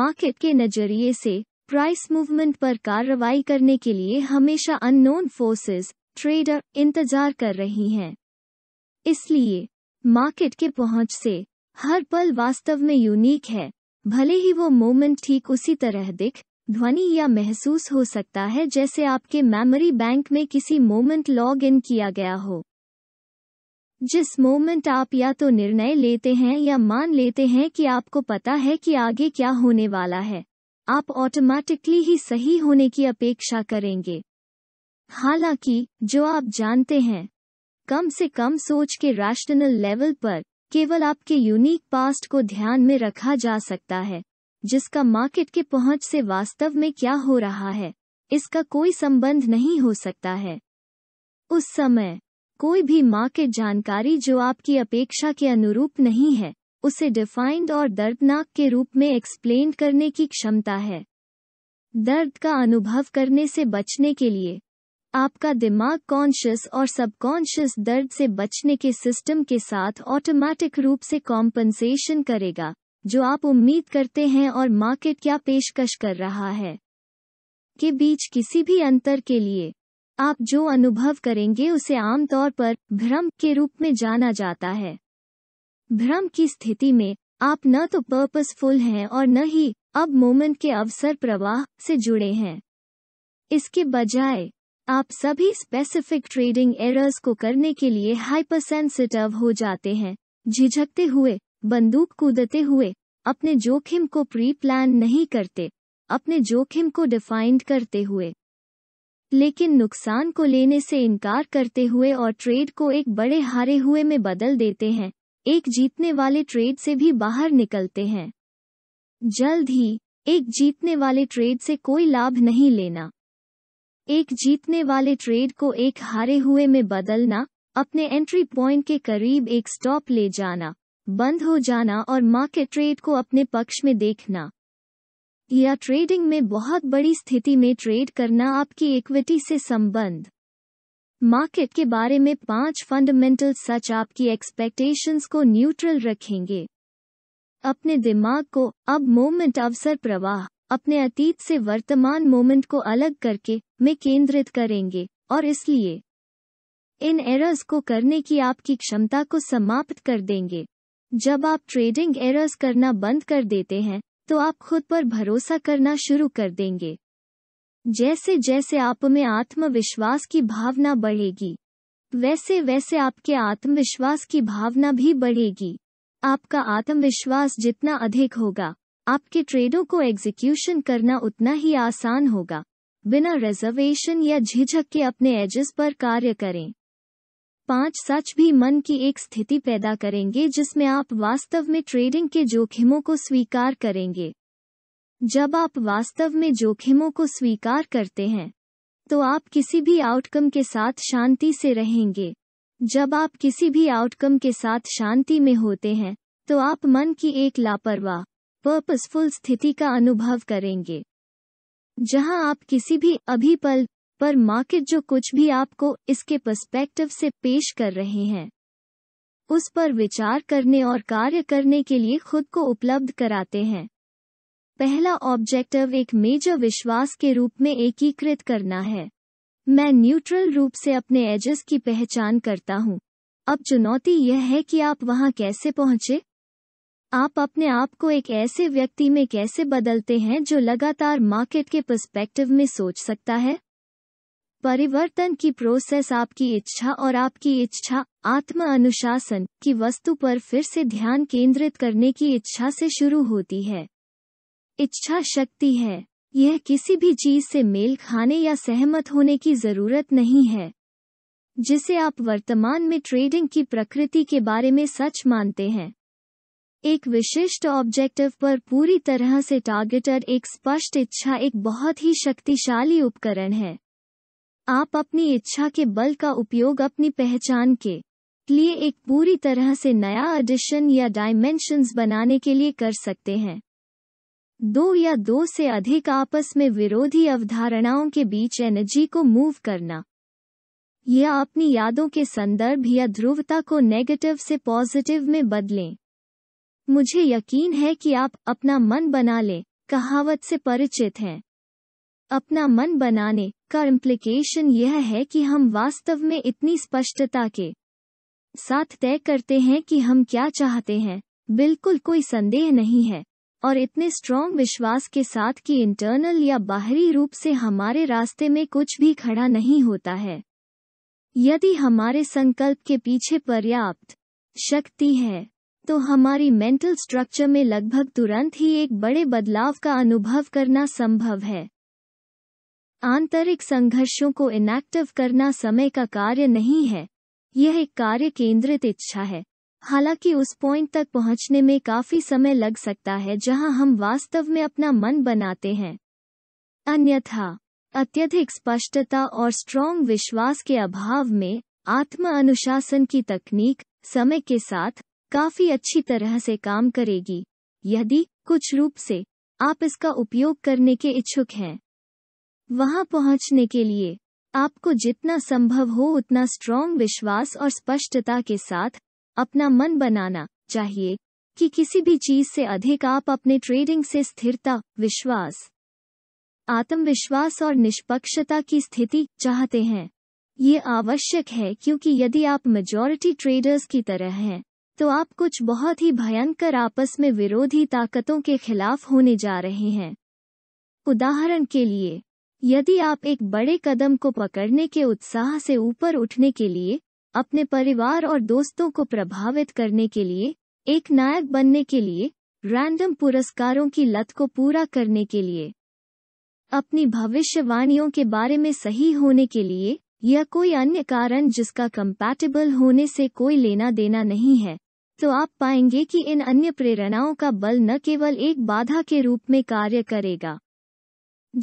मार्केट के नजरिए से प्राइस मूवमेंट पर कार्रवाई करने के लिए हमेशा अननोन फोर्सेस ट्रेडर इंतजार कर रही हैं इसलिए मार्केट के पहुंच से हर पल वास्तव में यूनिक है भले ही वो मोमेंट ठीक उसी तरह दिख ध्वनि या महसूस हो सकता है जैसे आपके मेमोरी बैंक में किसी मोमेंट लॉग इन किया गया हो जिस मोमेंट आप या तो निर्णय लेते हैं या मान लेते हैं कि आपको पता है कि आगे क्या होने वाला है आप ऑटोमेटिकली ही सही होने की अपेक्षा करेंगे हालांकि जो आप जानते हैं कम से कम सोच के रैशनल लेवल पर केवल आपके यूनिक पास्ट को ध्यान में रखा जा सकता है जिसका मार्केट के पहुंच से वास्तव में क्या हो रहा है इसका कोई संबंध नहीं हो सकता है उस समय कोई भी मार्केट जानकारी जो आपकी अपेक्षा के अनुरूप नहीं है उसे डिफाइंड और दर्दनाक के रूप में एक्सप्लेन करने की क्षमता है दर्द का अनुभव करने से बचने के लिए आपका दिमाग कॉन्शियस और सबकॉन्शियस दर्द से बचने के सिस्टम के साथ ऑटोमेटिक रूप से कॉम्पनसेशन करेगा जो आप उम्मीद करते हैं और मार्केट क्या पेशकश कर रहा है के बीच किसी भी अंतर के लिए आप जो अनुभव करेंगे उसे आमतौर पर भ्रम के रूप में जाना जाता है भ्रम की स्थिति में आप न तो पर्पसफुल हैं और न ही अब मोमेंट के अवसर प्रवाह से जुड़े हैं इसके बजाय आप सभी स्पेसिफिक ट्रेडिंग एरर्स को करने के लिए हाइपरसेंसिटिव हो जाते हैं झिझकते हुए बंदूक कूदते हुए अपने जोखिम को प्री प्लान नहीं करते अपने जोखिम को डिफाइंड करते हुए लेकिन नुकसान को लेने से इनकार करते हुए और ट्रेड को एक बड़े हारे हुए में बदल देते हैं एक जीतने वाले ट्रेड से भी बाहर निकलते हैं जल्द ही एक जीतने वाले ट्रेड से कोई लाभ नहीं लेना एक जीतने वाले ट्रेड को एक हारे हुए में बदलना अपने एंट्री पॉइंट के करीब एक स्टॉप ले जाना बंद हो जाना और मार्केट ट्रेड को अपने पक्ष में देखना या ट्रेडिंग में बहुत बड़ी स्थिति में ट्रेड करना आपकी इक्विटी से संबंध मार्केट के बारे में पांच फंडामेंटल सच आपकी एक्सपेक्टेशंस को न्यूट्रल रखेंगे अपने दिमाग को अब मोमेंट अवसर प्रवाह अपने अतीत से वर्तमान मोमेंट को अलग करके में केंद्रित करेंगे और इसलिए इन एरर्स को करने की आपकी क्षमता को समाप्त कर देंगे जब आप ट्रेडिंग एरर्स करना बंद कर देते हैं तो आप खुद पर भरोसा करना शुरू कर देंगे जैसे जैसे आप में आत्मविश्वास की भावना बढ़ेगी वैसे वैसे आपके आत्मविश्वास की भावना भी बढ़ेगी आपका आत्मविश्वास जितना अधिक होगा आपके ट्रेडों को एग्जीक्यूशन करना उतना ही आसान होगा बिना रिजर्वेशन या झिझक के अपने एजेस पर कार्य करें पांच सच भी मन की एक स्थिति पैदा करेंगे जिसमें आप वास्तव में ट्रेडिंग के जोखिमों को स्वीकार करेंगे जब आप वास्तव में जोखिमों को स्वीकार करते हैं तो आप किसी भी आउटकम के साथ शांति से रहेंगे जब आप किसी भी आउटकम के साथ शांति में होते हैं तो आप मन की एक लापरवाह पर्पसफुल स्थिति का अनुभव करेंगे जहां आप किसी भी अभी पल पर मार्केट जो कुछ भी आपको इसके पर्सपेक्टिव से पेश कर रहे हैं उस पर विचार करने और कार्य करने के लिए खुद को उपलब्ध कराते हैं पहला ऑब्जेक्टिव एक मेजर विश्वास के रूप में एकीकृत करना है मैं न्यूट्रल रूप से अपने एजेस की पहचान करता हूं। अब चुनौती यह है कि आप वहां कैसे पहुंचे आप अपने आप को एक ऐसे व्यक्ति में कैसे बदलते हैं जो लगातार मार्केट के पर्सपेक्टिव में सोच सकता है परिवर्तन की प्रोसेस आपकी इच्छा और आपकी इच्छा आत्म अनुशासन की वस्तु पर फिर से ध्यान केंद्रित करने की इच्छा से शुरू होती है इच्छा शक्ति है यह किसी भी चीज से मेल खाने या सहमत होने की जरूरत नहीं है जिसे आप वर्तमान में ट्रेडिंग की प्रकृति के बारे में सच मानते हैं एक विशिष्ट ऑब्जेक्टिव पर पूरी तरह से टारगेटेड एक स्पष्ट इच्छा एक बहुत ही शक्तिशाली उपकरण है आप अपनी इच्छा के बल का उपयोग अपनी पहचान के लिए एक पूरी तरह से नया एडिशन या डायमेंशंस बनाने के लिए कर सकते हैं दो या दो से अधिक आपस में विरोधी अवधारणाओं के बीच एनर्जी को मूव करना यह या अपनी यादों के संदर्भ या ध्रुवता को नेगेटिव से पॉजिटिव में बदलें मुझे यकीन है कि आप अपना मन बना ले कहावत से परिचित हैं अपना मन बनाने का इम्प्लिकेशन यह है कि हम वास्तव में इतनी स्पष्टता के साथ तय करते हैं कि हम क्या चाहते हैं बिल्कुल कोई संदेह नहीं है और इतने स्ट्रॉन्ग विश्वास के साथ कि इंटरनल या बाहरी रूप से हमारे रास्ते में कुछ भी खड़ा नहीं होता है यदि हमारे संकल्प के पीछे पर्याप्त शक्ति है तो हमारी मेंटल स्ट्रक्चर में लगभग तुरंत ही एक बड़े बदलाव का अनुभव करना संभव है आंतरिक संघर्षों को इनएक्टिव करना समय का कार्य नहीं है यह एक कार्य केंद्रित इच्छा है हालांकि उस पॉइंट तक पहुंचने में काफी समय लग सकता है जहां हम वास्तव में अपना मन बनाते हैं अन्यथा अत्यधिक स्पष्टता और स्ट्रॉन्ग विश्वास के अभाव में आत्म अनुशासन की तकनीक समय के साथ काफी अच्छी तरह से काम करेगी यदि कुछ रूप से आप इसका उपयोग करने के इच्छुक हैं वहां पहुंचने के लिए आपको जितना संभव हो उतना स्ट्रॉन्ग विश्वास और स्पष्टता के साथ अपना मन बनाना चाहिए कि किसी भी चीज से अधिक आप अपने ट्रेडिंग से स्थिरता विश्वास आत्मविश्वास और निष्पक्षता की स्थिति चाहते हैं ये आवश्यक है क्योंकि यदि आप मेजॉरिटी ट्रेडर्स की तरह हैं तो आप कुछ बहुत ही भयंकर आपस में विरोधी ताकतों के खिलाफ होने जा रहे हैं उदाहरण के लिए यदि आप एक बड़े कदम को पकड़ने के उत्साह से ऊपर उठने के लिए अपने परिवार और दोस्तों को प्रभावित करने के लिए एक नायक बनने के लिए रैंडम पुरस्कारों की लत को पूरा करने के लिए अपनी भविष्यवाणियों के बारे में सही होने के लिए या कोई अन्य कारण जिसका कंपैटिबल होने से कोई लेना देना नहीं है तो आप पाएंगे कि इन अन्य प्रेरणाओं का बल न केवल एक बाधा के रूप में कार्य करेगा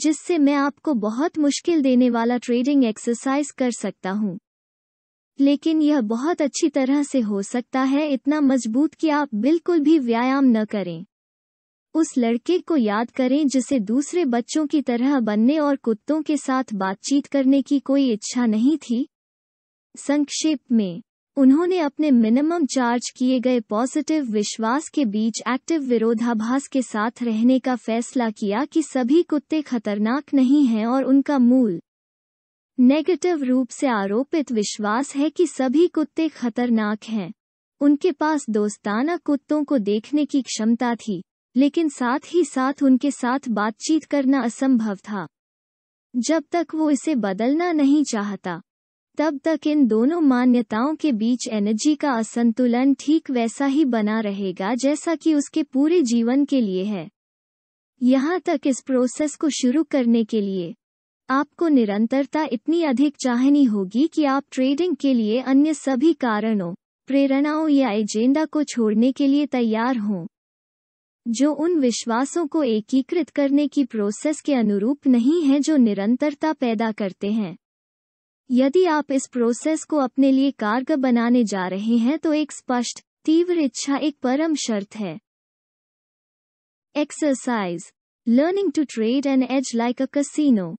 जिससे मैं आपको बहुत मुश्किल देने वाला ट्रेडिंग एक्सरसाइज कर सकता हूँ लेकिन यह बहुत अच्छी तरह से हो सकता है इतना मजबूत कि आप बिल्कुल भी व्यायाम न करें उस लड़के को याद करें जिसे दूसरे बच्चों की तरह बनने और कुत्तों के साथ बातचीत करने की कोई इच्छा नहीं थी संक्षेप में उन्होंने अपने मिनिमम चार्ज किए गए पॉजिटिव विश्वास के बीच एक्टिव विरोधाभास के साथ रहने का फैसला किया कि सभी कुत्ते खतरनाक नहीं हैं और उनका मूल नेगेटिव रूप से आरोपित विश्वास है कि सभी कुत्ते खतरनाक हैं उनके पास दोस्ताना कुत्तों को देखने की क्षमता थी लेकिन साथ ही साथ उनके साथ बातचीत करना असंभव था जब तक वो इसे बदलना नहीं चाहता तब तक इन दोनों मान्यताओं के बीच एनर्जी का असंतुलन ठीक वैसा ही बना रहेगा जैसा कि उसके पूरे जीवन के लिए है यहाँ तक इस प्रोसेस को शुरू करने के लिए आपको निरंतरता इतनी अधिक चाहनी होगी कि आप ट्रेडिंग के लिए अन्य सभी कारणों प्रेरणाओं या एजेंडा को छोड़ने के लिए तैयार हों जो उन विश्वासों को एकीकृत करने की प्रोसेस के अनुरूप नहीं है जो निरंतरता पैदा करते हैं यदि आप इस प्रोसेस को अपने लिए कारगर बनाने जा रहे हैं तो एक स्पष्ट तीव्र इच्छा एक परम शर्त है exercise learning to trade an edge like a casino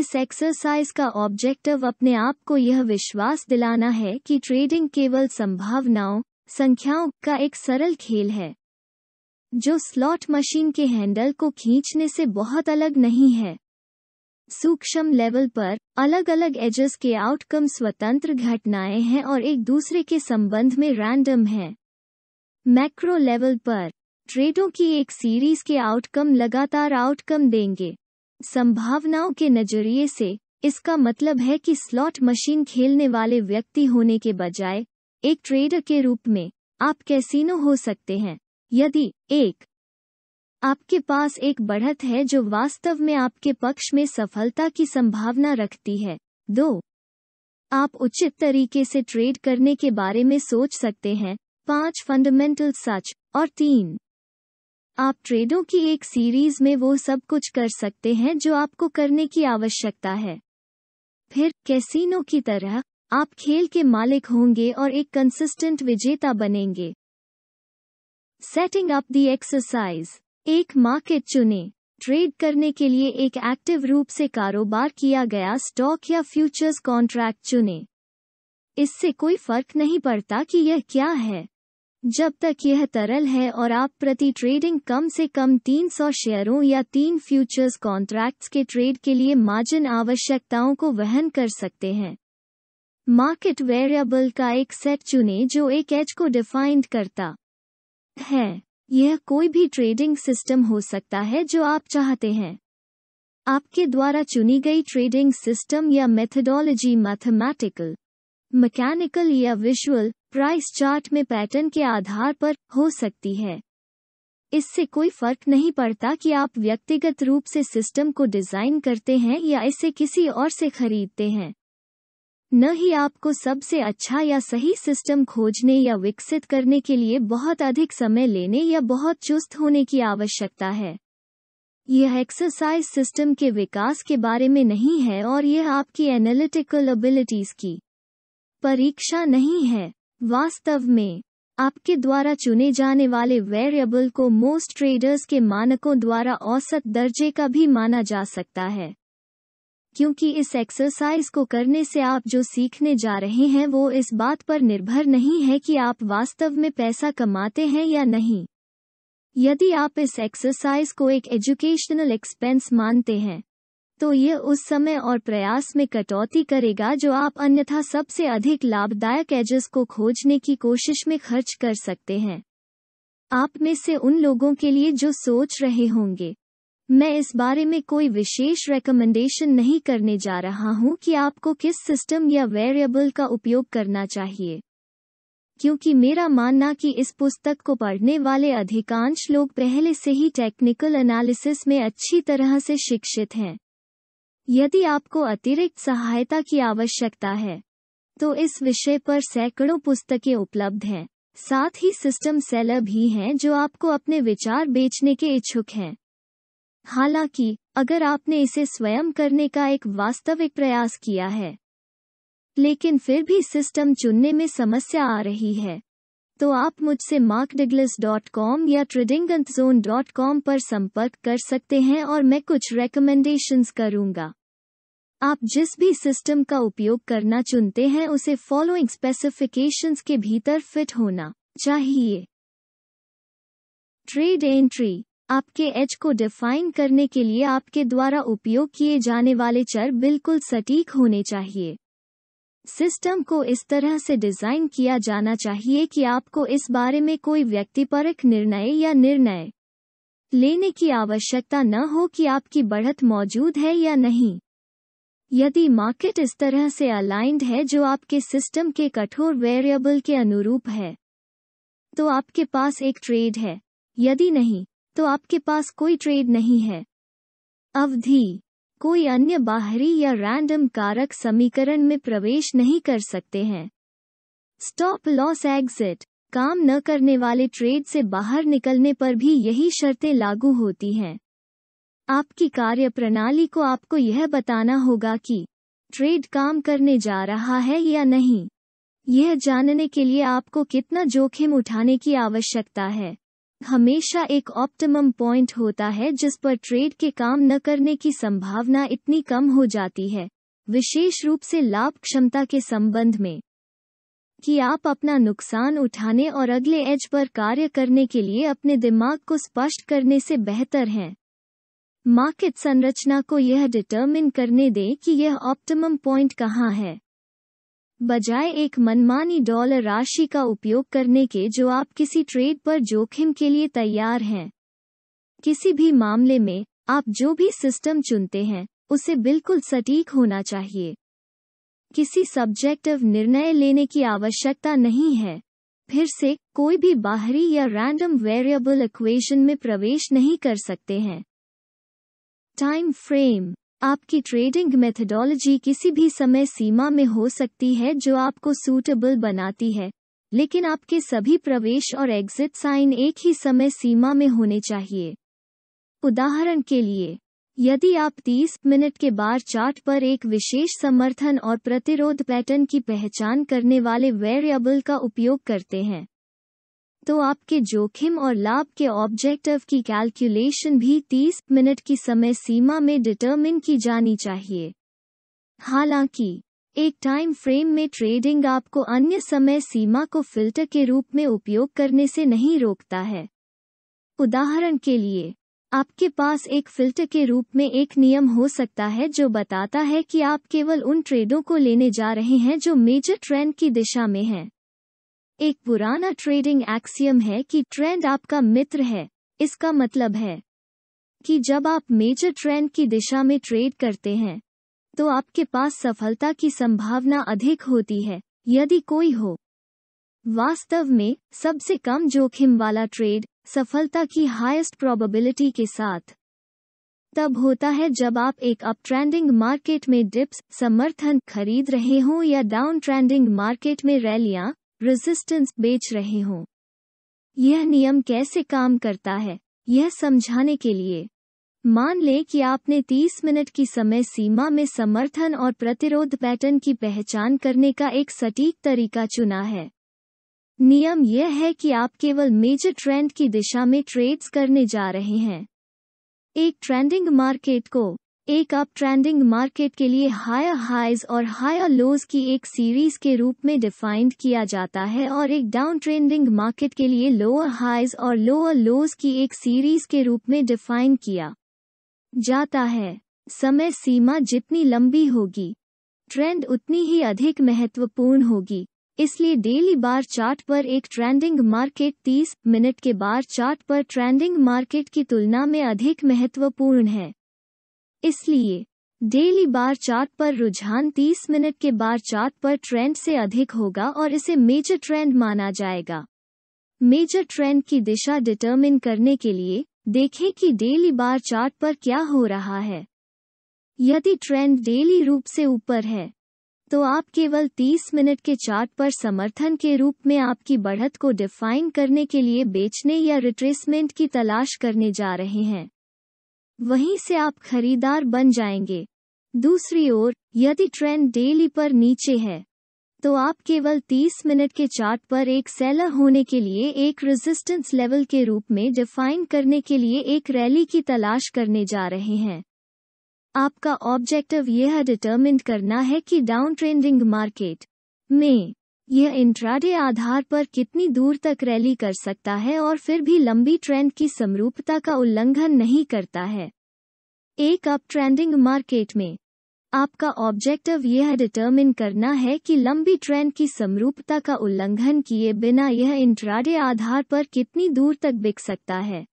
इस एक्सरसाइज का ऑब्जेक्टिव अपने आप को यह विश्वास दिलाना है कि ट्रेडिंग केवल संभावनाओं संख्याओं का एक सरल खेल है जो स्लॉट मशीन के हैंडल को खींचने से बहुत अलग नहीं है सूक्ष्म लेवल पर अलग अलग एजेस के आउटकम स्वतंत्र घटनाएं हैं और एक दूसरे के संबंध में रैंडम हैं। मैक्रो लेवल पर ट्रेडों की एक सीरीज के आउटकम लगातार आउटकम देंगे संभावनाओं के नजरिए से इसका मतलब है कि स्लॉट मशीन खेलने वाले व्यक्ति होने के बजाय एक ट्रेडर के रूप में आप कैसीनो हो सकते हैं यदि एक आपके पास एक बढ़त है जो वास्तव में आपके पक्ष में सफलता की संभावना रखती है दो आप उचित तरीके से ट्रेड करने के बारे में सोच सकते हैं पांच फंडामेंटल सच और तीन आप ट्रेडों की एक सीरीज में वो सब कुछ कर सकते हैं जो आपको करने की आवश्यकता है फिर कैसीनो की तरह आप खेल के मालिक होंगे और एक कंसिस्टेंट विजेता बनेंगे सेटिंग अप दी एक्सरसाइज एक मार्केट चुने ट्रेड करने के लिए एक एक्टिव रूप से कारोबार किया गया स्टॉक या फ्यूचर्स कॉन्ट्रैक्ट चुने इससे कोई फर्क नहीं पड़ता कि यह क्या है जब तक यह तरल है और आप प्रति ट्रेडिंग कम से कम 300 शेयरों या तीन फ्यूचर्स कॉन्ट्रैक्ट्स के ट्रेड के लिए मार्जिन आवश्यकताओं को वहन कर सकते हैं मार्केट वेरिएबल का एक सेट चुने जो एक एज को डिफाइंड करता है यह कोई भी ट्रेडिंग सिस्टम हो सकता है जो आप चाहते हैं आपके द्वारा चुनी गई ट्रेडिंग सिस्टम या मेथडोलॉजी मैथमेटिकल मैकेनिकल या विजुअल प्राइस चार्ट में पैटर्न के आधार पर हो सकती है इससे कोई फर्क नहीं पड़ता कि आप व्यक्तिगत रूप से सिस्टम को डिजाइन करते हैं या इसे किसी और से खरीदते हैं न ही आपको सबसे अच्छा या सही सिस्टम खोजने या विकसित करने के लिए बहुत अधिक समय लेने या बहुत चुस्त होने की आवश्यकता है यह एक्सरसाइज सिस्टम के विकास के बारे में नहीं है और यह आपकी एनालिटिकल एबिलिटीज की परीक्षा नहीं है वास्तव में आपके द्वारा चुने जाने वाले वेरिएबल को मोस्ट ट्रेडर्स के मानकों द्वारा औसत दर्जे का भी माना जा सकता है क्योंकि इस एक्सरसाइज को करने से आप जो सीखने जा रहे हैं वो इस बात पर निर्भर नहीं है कि आप वास्तव में पैसा कमाते हैं या नहीं यदि आप इस एक्सरसाइज को एक एजुकेशनल एक्सपेंस मानते हैं तो ये उस समय और प्रयास में कटौती करेगा जो आप अन्यथा सबसे अधिक लाभदायक एजेस को खोजने की कोशिश में खर्च कर सकते हैं आप में से उन लोगों के लिए जो सोच रहे होंगे मैं इस बारे में कोई विशेष रेकमेंडेशन नहीं करने जा रहा हूं कि आपको किस सिस्टम या वेरिएबल का उपयोग करना चाहिए क्योंकि मेरा मानना कि इस पुस्तक को पढ़ने वाले अधिकांश लोग पहले से ही टेक्निकल एनालिसिस में अच्छी तरह से शिक्षित हैं यदि आपको अतिरिक्त सहायता की आवश्यकता है तो इस विषय पर सैकड़ों पुस्तकें उपलब्ध हैं साथ ही सिस्टम सेलर भी हैं जो आपको अपने विचार बेचने के इच्छुक हैं हालांकि अगर आपने इसे स्वयं करने का एक वास्तविक प्रयास किया है लेकिन फिर भी सिस्टम चुनने में समस्या आ रही है तो आप मुझसे मार्कडिग्लिस या ट्रेडिंग पर संपर्क कर सकते हैं और मैं कुछ रेकमेंडेशंस करूंगा आप जिस भी सिस्टम का उपयोग करना चुनते हैं उसे फॉलोइंग स्पेसिफिकेशंस के भीतर फिट होना चाहिए ट्रेड एंट्री आपके एज को डिफाइन करने के लिए आपके द्वारा उपयोग किए जाने वाले चर बिल्कुल सटीक होने चाहिए सिस्टम को इस तरह से डिजाइन किया जाना चाहिए कि आपको इस बारे में कोई व्यक्तिपरक निर्णय या निर्णय लेने की आवश्यकता न हो कि आपकी बढ़त मौजूद है या नहीं यदि मार्केट इस तरह से अलाइंड है जो आपके सिस्टम के कठोर वेरिएबल के अनुरूप है तो आपके पास एक ट्रेड है यदि नहीं तो आपके पास कोई ट्रेड नहीं है अवधि कोई अन्य बाहरी या रैंडम कारक समीकरण में प्रवेश नहीं कर सकते हैं स्टॉप लॉस एग्जिट काम न करने वाले ट्रेड से बाहर निकलने पर भी यही शर्तें लागू होती हैं आपकी कार्यप्रणाली को आपको यह बताना होगा कि ट्रेड काम करने जा रहा है या नहीं यह जानने के लिए आपको कितना जोखिम उठाने की आवश्यकता है हमेशा एक ऑप्टिमम पॉइंट होता है जिस पर ट्रेड के काम न करने की संभावना इतनी कम हो जाती है विशेष रूप से लाभ क्षमता के संबंध में कि आप अपना नुकसान उठाने और अगले एज पर कार्य करने के लिए अपने दिमाग को स्पष्ट करने से बेहतर हैं मार्केट संरचना को यह डिटर्मिन करने दें कि यह ऑप्टिमम पॉइंट कहाँ है बजाय एक मनमानी डॉलर राशि का उपयोग करने के जो आप किसी ट्रेड पर जोखिम के लिए तैयार हैं किसी भी मामले में आप जो भी सिस्टम चुनते हैं उसे बिल्कुल सटीक होना चाहिए किसी सब्जेक्टिव निर्णय लेने की आवश्यकता नहीं है फिर से कोई भी बाहरी या रैंडम वेरिएबल इक्वेशन में प्रवेश नहीं कर सकते हैं टाइम फ्रेम आपकी ट्रेडिंग मेथडोलॉजी किसी भी समय सीमा में हो सकती है जो आपको सूटेबल बनाती है लेकिन आपके सभी प्रवेश और एग्जिट साइन एक ही समय सीमा में होने चाहिए उदाहरण के लिए यदि आप 30 मिनट के बार चार्ट पर एक विशेष समर्थन और प्रतिरोध पैटर्न की पहचान करने वाले वेरिएबल का उपयोग करते हैं तो आपके जोखिम और लाभ के ऑब्जेक्टिव की कैलकुलेशन भी 30 मिनट की समय सीमा में डिटर्मिन की जानी चाहिए हालांकि एक टाइम फ्रेम में ट्रेडिंग आपको अन्य समय सीमा को फिल्टर के रूप में उपयोग करने से नहीं रोकता है उदाहरण के लिए आपके पास एक फिल्टर के रूप में एक नियम हो सकता है जो बताता है कि आप केवल उन ट्रेडों को लेने जा रहे हैं जो मेजर ट्रेंड की दिशा में हैं एक पुराना ट्रेडिंग एक्सियम है कि ट्रेंड आपका मित्र है इसका मतलब है कि जब आप मेजर ट्रेंड की दिशा में ट्रेड करते हैं तो आपके पास सफलता की संभावना अधिक होती है यदि कोई हो वास्तव में सबसे कम जोखिम वाला ट्रेड सफलता की हाईएस्ट प्रोबेबिलिटी के साथ तब होता है जब आप एक अप ट्रेंडिंग मार्केट में डिप्स समर्थन खरीद रहे हों या डाउन ट्रेंडिंग मार्केट में रैलियां रेजिस्टेंस बेच रहे हों यह नियम कैसे काम करता है यह समझाने के लिए मान लें कि आपने 30 मिनट की समय सीमा में समर्थन और प्रतिरोध पैटर्न की पहचान करने का एक सटीक तरीका चुना है नियम यह है कि आप केवल मेजर ट्रेंड की दिशा में ट्रेड्स करने जा रहे हैं एक ट्रेंडिंग मार्केट को एक अप ट्रेंडिंग मार्केट के लिए हायर हाइज और हायर लोज की एक सीरीज के रूप में डिफाइंड किया जाता है और एक डाउन ट्रेंडिंग मार्केट के लिए लोअर हाइज और लोअर लोज की एक सीरीज के रूप में डिफाइन किया जाता है समय सीमा जितनी लंबी होगी ट्रेंड उतनी ही अधिक महत्वपूर्ण होगी इसलिए डेली बार चार्ट पर एक ट्रेंडिंग मार्केट 30 मिनट के बार चार्ट पर ट्रेंडिंग मार्केट की तुलना में अधिक महत्वपूर्ण है इसलिए डेली बार चार्ट पर रुझान 30 मिनट के बार चार्ट पर ट्रेंड से अधिक होगा और इसे मेजर ट्रेंड माना जाएगा मेजर ट्रेंड की दिशा डिटर्मिन करने के लिए देखें कि डेली बार चार्ट पर क्या हो रहा है यदि ट्रेंड डेली रूप से ऊपर है तो आप केवल 30 मिनट के चार्ट पर समर्थन के रूप में आपकी बढ़त को डिफाइन करने के लिए बेचने या रिट्रेसमेंट की तलाश करने जा रहे हैं वहीं से आप खरीदार बन जाएंगे दूसरी ओर यदि ट्रेंड डेली पर नीचे है तो आप केवल 30 मिनट के चार्ट पर एक सेलर होने के लिए एक रेजिस्टेंस लेवल के रूप में डिफाइन करने के लिए एक रैली की तलाश करने जा रहे हैं आपका ऑब्जेक्टिव यह डिटरमिन करना है कि डाउन ट्रेंडिंग मार्केट में यह इंट्राडे आधार पर कितनी दूर तक रैली कर सकता है और फिर भी लंबी ट्रेंड की समरूपता का उल्लंघन नहीं करता है एक अप ट्रेंडिंग मार्केट में आपका ऑब्जेक्टिव यह डिटर्मिन करना है कि लंबी ट्रेंड की समरूपता का उल्लंघन किए बिना यह इंट्राडे आधार पर कितनी दूर तक बिक सकता है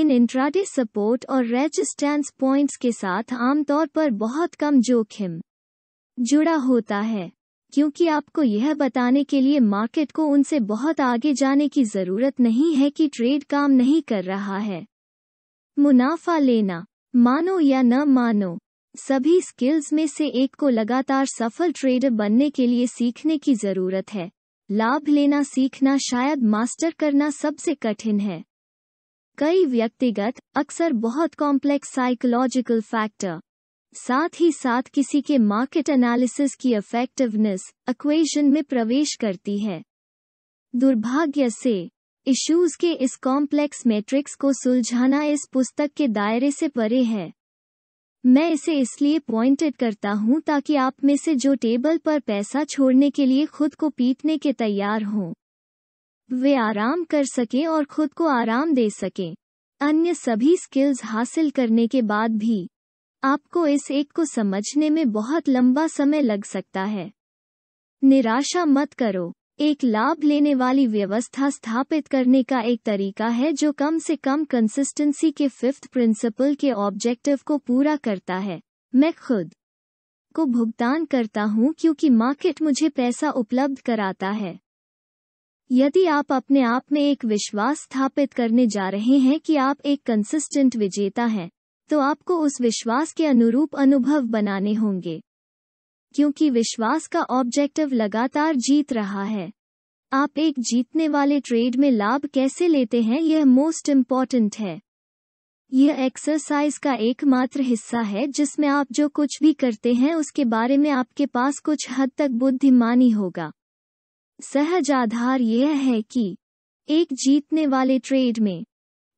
इन इंट्राडे सपोर्ट और रेजिस्टेंस पॉइंट्स के साथ आमतौर पर बहुत कम जोखिम जुड़ा होता है क्योंकि आपको यह बताने के लिए मार्केट को उनसे बहुत आगे जाने की जरूरत नहीं है कि ट्रेड काम नहीं कर रहा है मुनाफा लेना मानो या न मानो सभी स्किल्स में से एक को लगातार सफल ट्रेडर बनने के लिए सीखने की जरूरत है लाभ लेना सीखना शायद मास्टर करना सबसे कठिन है कई व्यक्तिगत अक्सर बहुत कॉम्प्लेक्स साइकोलॉजिकल फैक्टर साथ ही साथ किसी के मार्केट एनालिसिस की इफेक्टिवनेस इक्वेशन में प्रवेश करती है दुर्भाग्य से इश्यूज के इस कॉम्प्लेक्स मैट्रिक्स को सुलझाना इस पुस्तक के दायरे से परे है मैं इसे इसलिए पॉइंटेड करता हूं ताकि आप में से जो टेबल पर पैसा छोड़ने के लिए खुद को पीटने के तैयार हों वे आराम कर सकें और खुद को आराम दे सकें अन्य सभी स्किल्स हासिल करने के बाद भी आपको इस एक को समझने में बहुत लंबा समय लग सकता है निराशा मत करो एक लाभ लेने वाली व्यवस्था स्थापित करने का एक तरीका है जो कम से कम कंसिस्टेंसी के फिफ्थ प्रिंसिपल के ऑब्जेक्टिव को पूरा करता है मैं खुद को भुगतान करता हूं क्योंकि मार्केट मुझे पैसा उपलब्ध कराता है यदि आप अपने आप में एक विश्वास स्थापित करने जा रहे हैं कि आप एक कंसिस्टेंट विजेता हैं तो आपको उस विश्वास के अनुरूप अनुभव बनाने होंगे क्योंकि विश्वास का ऑब्जेक्टिव लगातार जीत रहा है आप एक जीतने वाले ट्रेड में लाभ कैसे लेते हैं यह मोस्ट इम्पॉर्टेंट है यह एक्सरसाइज का एकमात्र हिस्सा है जिसमें आप जो कुछ भी करते हैं उसके बारे में आपके पास कुछ हद तक बुद्धिमानी होगा सहज आधार यह है कि एक जीतने वाले ट्रेड में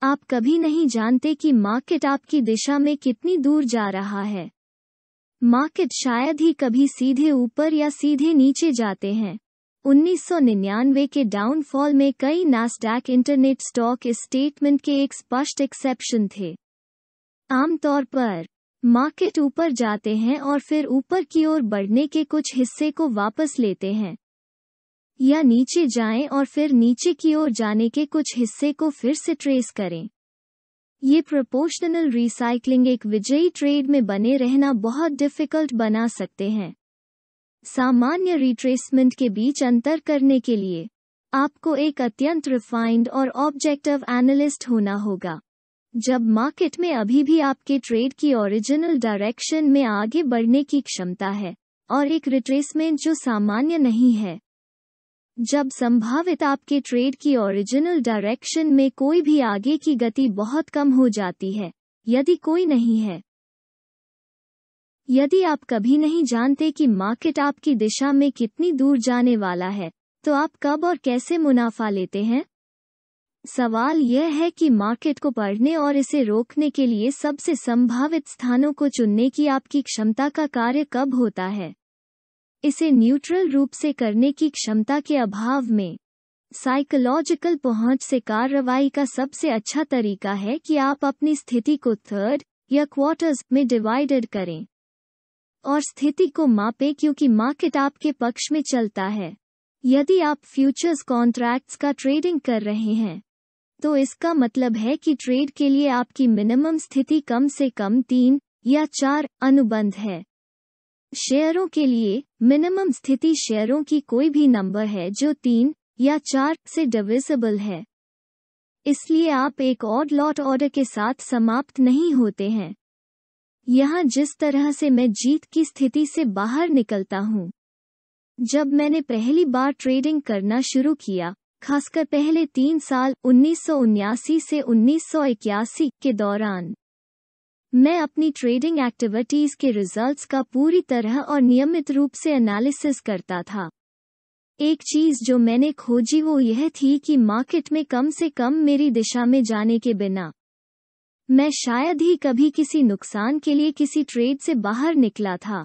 आप कभी नहीं जानते कि मार्केट आपकी दिशा में कितनी दूर जा रहा है मार्केट शायद ही कभी सीधे ऊपर या सीधे नीचे जाते हैं 1999 के डाउनफॉल में कई नास्डैक इंटरनेट स्टॉक इस स्टेटमेंट के एक स्पष्ट एक्सेप्शन थे आमतौर पर मार्केट ऊपर जाते हैं और फिर ऊपर की ओर बढ़ने के कुछ हिस्से को वापस लेते हैं या नीचे जाएं और फिर नीचे की ओर जाने के कुछ हिस्से को फिर से ट्रेस करें ये प्रोपोर्शनल रिसाइकलिंग एक विजयी ट्रेड में बने रहना बहुत डिफिकल्ट बना सकते हैं सामान्य रिट्रेसमेंट के बीच अंतर करने के लिए आपको एक अत्यंत रिफाइंड और ऑब्जेक्टिव एनालिस्ट होना होगा जब मार्केट में अभी भी आपके ट्रेड की ओरिजिनल डायरेक्शन में आगे बढ़ने की क्षमता है और एक रिट्रेसमेंट जो सामान्य नहीं है जब संभावित आपके ट्रेड की ओरिजिनल डायरेक्शन में कोई भी आगे की गति बहुत कम हो जाती है यदि कोई नहीं है यदि आप कभी नहीं जानते कि मार्केट आपकी दिशा में कितनी दूर जाने वाला है तो आप कब और कैसे मुनाफा लेते हैं सवाल यह है कि मार्केट को पढ़ने और इसे रोकने के लिए सबसे संभावित स्थानों को चुनने की आपकी क्षमता का कार्य कब होता है इसे न्यूट्रल रूप से करने की क्षमता के अभाव में साइकोलॉजिकल पहुंच से कार्रवाई का सबसे अच्छा तरीका है कि आप अपनी स्थिति को थर्ड या क्वार्टर्स में डिवाइडेड करें और स्थिति को मापें क्योंकि मार्केट आपके पक्ष में चलता है यदि आप फ्यूचर्स कॉन्ट्रैक्ट्स का ट्रेडिंग कर रहे हैं तो इसका मतलब है कि ट्रेड के लिए आपकी मिनिमम स्थिति कम से कम तीन या चार अनुबंध है शेयरों के लिए मिनिमम स्थिति शेयरों की कोई भी नंबर है जो तीन या चार से डिविजिबल है इसलिए आप एक और लॉट ऑर्डर के साथ समाप्त नहीं होते हैं यहाँ जिस तरह से मैं जीत की स्थिति से बाहर निकलता हूँ जब मैंने पहली बार ट्रेडिंग करना शुरू किया खासकर पहले तीन साल उन्नीस से उन्नीस के दौरान मैं अपनी ट्रेडिंग एक्टिविटीज के रिजल्ट्स का पूरी तरह और नियमित रूप से एनालिसिस करता था एक चीज जो मैंने खोजी वो यह थी कि मार्केट में कम से कम मेरी दिशा में जाने के बिना मैं शायद ही कभी किसी नुकसान के लिए किसी ट्रेड से बाहर निकला था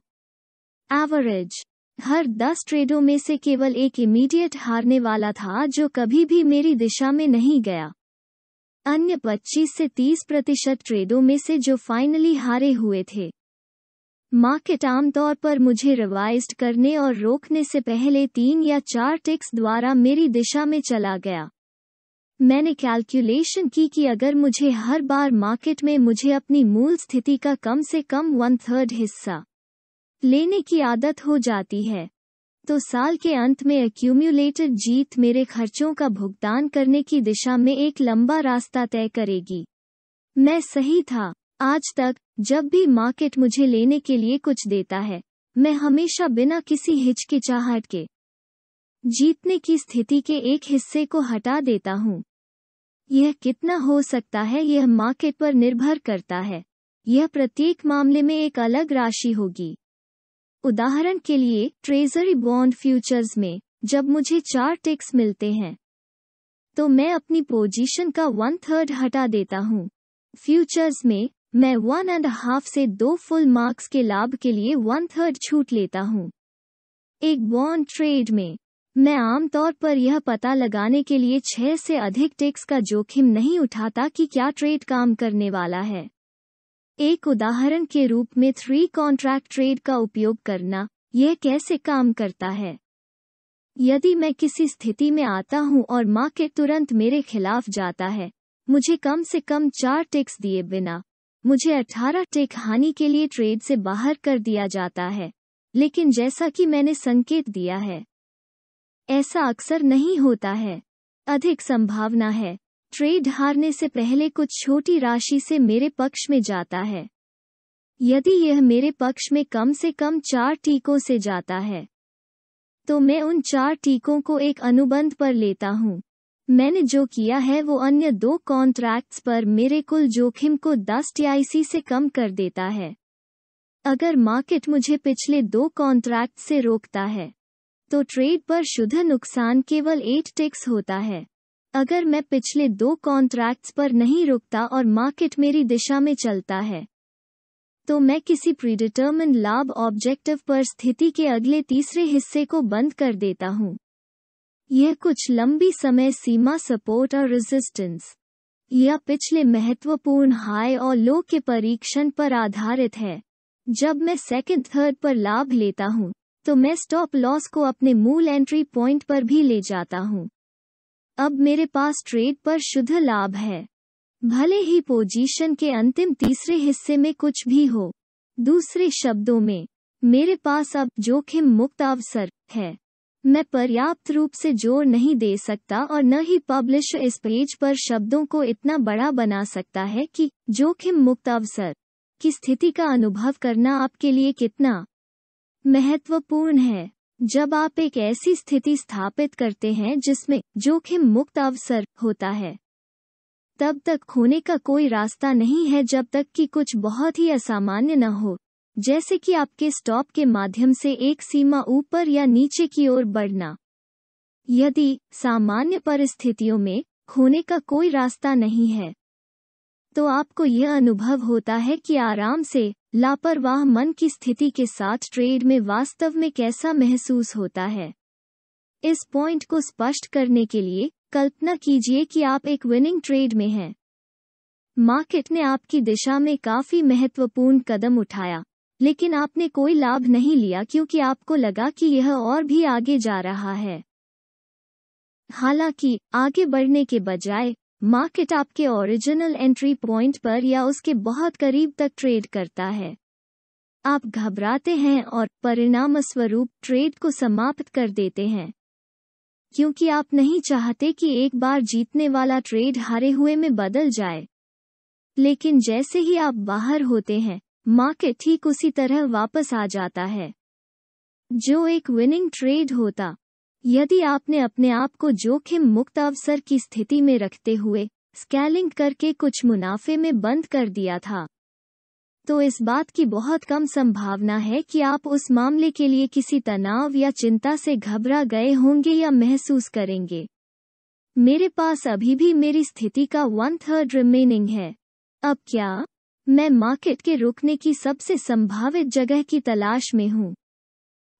एवरेज हर दस ट्रेडों में से केवल एक इमीडिएट हारने वाला था जो कभी भी मेरी दिशा में नहीं गया अन्य 25 से 30 प्रतिशत ट्रेडों में से जो फाइनली हारे हुए थे मार्केट आमतौर पर मुझे रिवाइज करने और रोकने से पहले तीन या चार टिक्स द्वारा मेरी दिशा में चला गया मैंने कैलकुलेशन की कि अगर मुझे हर बार मार्केट में मुझे अपनी मूल स्थिति का कम से कम वन थर्ड हिस्सा लेने की आदत हो जाती है तो साल के अंत में एक्यूम्यूलेटेड जीत मेरे खर्चों का भुगतान करने की दिशा में एक लंबा रास्ता तय करेगी मैं सही था आज तक जब भी मार्केट मुझे लेने के लिए कुछ देता है मैं हमेशा बिना किसी हिचकिचाहट के जीतने की स्थिति के एक हिस्से को हटा देता हूँ यह कितना हो सकता है यह मार्केट पर निर्भर करता है यह प्रत्येक मामले में एक अलग राशि होगी उदाहरण के लिए ट्रेजरी बॉन्ड फ्यूचर्स में जब मुझे चार टिक्स मिलते हैं तो मैं अपनी पोजीशन का वन थर्ड हटा देता हूँ फ्यूचर्स में मैं वन एंड हाफ से दो फुल मार्क्स के लाभ के लिए वन थर्ड छूट लेता हूँ एक बॉन्ड ट्रेड में मैं आमतौर पर यह पता लगाने के लिए छह से अधिक टेक्स का जोखिम नहीं उठाता कि क्या ट्रेड काम करने वाला है एक उदाहरण के रूप में थ्री कॉन्ट्रैक्ट ट्रेड का उपयोग करना यह कैसे काम करता है यदि मैं किसी स्थिति में आता हूं और मार्केट तुरंत मेरे खिलाफ जाता है मुझे कम से कम चार टिक्स दिए बिना मुझे 18 टिक हानि के लिए ट्रेड से बाहर कर दिया जाता है लेकिन जैसा कि मैंने संकेत दिया है ऐसा अक्सर नहीं होता है अधिक संभावना है ट्रेड हारने से पहले कुछ छोटी राशि से मेरे पक्ष में जाता है यदि यह मेरे पक्ष में कम से कम चार टीकों से जाता है तो मैं उन चार टीकों को एक अनुबंध पर लेता हूं मैंने जो किया है वो अन्य दो कॉन्ट्रैक्ट्स पर मेरे कुल जोखिम को दस टीआईसी से कम कर देता है अगर मार्केट मुझे पिछले दो कॉन्ट्रैक्ट से रोकता है तो ट्रेड पर शुद्ध नुकसान केवल एट टिक्स होता है अगर मैं पिछले दो कॉन्ट्रैक्ट्स पर नहीं रुकता और मार्केट मेरी दिशा में चलता है तो मैं किसी प्रीडिटर्मिन लाभ ऑब्जेक्टिव पर स्थिति के अगले तीसरे हिस्से को बंद कर देता हूं यह कुछ लंबी समय सीमा सपोर्ट और रेजिस्टेंस यह पिछले महत्वपूर्ण हाई और लो के परीक्षण पर आधारित है जब मैं सेकंड थर्ड पर लाभ लेता हूं, तो मैं स्टॉप लॉस को अपने मूल एंट्री पॉइंट पर भी ले जाता हूं। अब मेरे पास ट्रेड पर शुद्ध लाभ है भले ही पोजीशन के अंतिम तीसरे हिस्से में कुछ भी हो दूसरे शब्दों में मेरे पास अब जोखिम मुक्त अवसर है मैं पर्याप्त रूप से जोर नहीं दे सकता और न ही पब्लिश इस पेज पर शब्दों को इतना बड़ा बना सकता है कि जोखिम मुक्त अवसर की स्थिति का अनुभव करना आपके लिए कितना महत्वपूर्ण है जब आप एक ऐसी स्थिति स्थापित करते हैं जिसमें जोखिम मुक्त अवसर होता है तब तक खोने का कोई रास्ता नहीं है जब तक कि कुछ बहुत ही असामान्य न हो जैसे कि आपके स्टॉप के माध्यम से एक सीमा ऊपर या नीचे की ओर बढ़ना यदि सामान्य परिस्थितियों में खोने का कोई रास्ता नहीं है तो आपको यह अनुभव होता है कि आराम से लापरवाह मन की स्थिति के साथ ट्रेड में वास्तव में कैसा महसूस होता है इस पॉइंट को स्पष्ट करने के लिए कल्पना कीजिए कि आप एक विनिंग ट्रेड में हैं मार्केट ने आपकी दिशा में काफी महत्वपूर्ण कदम उठाया लेकिन आपने कोई लाभ नहीं लिया क्योंकि आपको लगा कि यह और भी आगे जा रहा है हालांकि आगे बढ़ने के बजाय मार्केट आपके ओरिजिनल एंट्री पॉइंट पर या उसके बहुत करीब तक ट्रेड करता है आप घबराते हैं और परिणाम स्वरूप ट्रेड को समाप्त कर देते हैं क्योंकि आप नहीं चाहते कि एक बार जीतने वाला ट्रेड हारे हुए में बदल जाए लेकिन जैसे ही आप बाहर होते हैं मार्केट ठीक उसी तरह वापस आ जाता है जो एक विनिंग ट्रेड होता यदि आपने अपने आप को जोखिम मुक्त अवसर की स्थिति में रखते हुए स्केलिंग करके कुछ मुनाफे में बंद कर दिया था तो इस बात की बहुत कम संभावना है कि आप उस मामले के लिए किसी तनाव या चिंता से घबरा गए होंगे या महसूस करेंगे मेरे पास अभी भी मेरी स्थिति का वन थर्ड रिमेनिंग है अब क्या मैं मार्केट के रुकने की सबसे संभावित जगह की तलाश में हूँ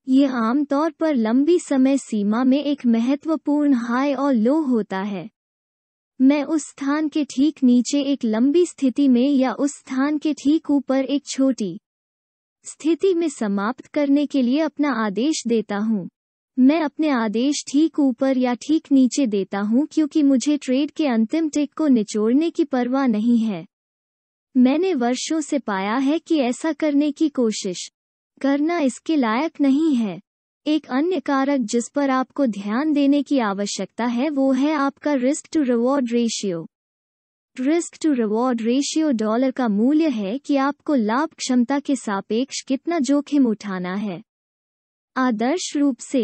ये आमतौर पर लंबी समय सीमा में एक महत्वपूर्ण हाई और लो होता है मैं उस स्थान के ठीक नीचे एक लंबी स्थिति में या उस स्थान के ठीक ऊपर एक छोटी स्थिति में समाप्त करने के लिए अपना आदेश देता हूँ मैं अपने आदेश ठीक ऊपर या ठीक नीचे देता हूँ क्योंकि मुझे ट्रेड के अंतिम टिक को निचोड़ने की परवाह नहीं है मैंने वर्षों से पाया है कि ऐसा करने की कोशिश करना इसके लायक नहीं है एक अन्य कारक जिस पर आपको ध्यान देने की आवश्यकता है वो है आपका risk to reward ratio risk to reward ratio dollar का मूल्य है कि आपको लाभ क्षमता के सापेक्ष कितना जोखिम उठाना है आदर्श रूप से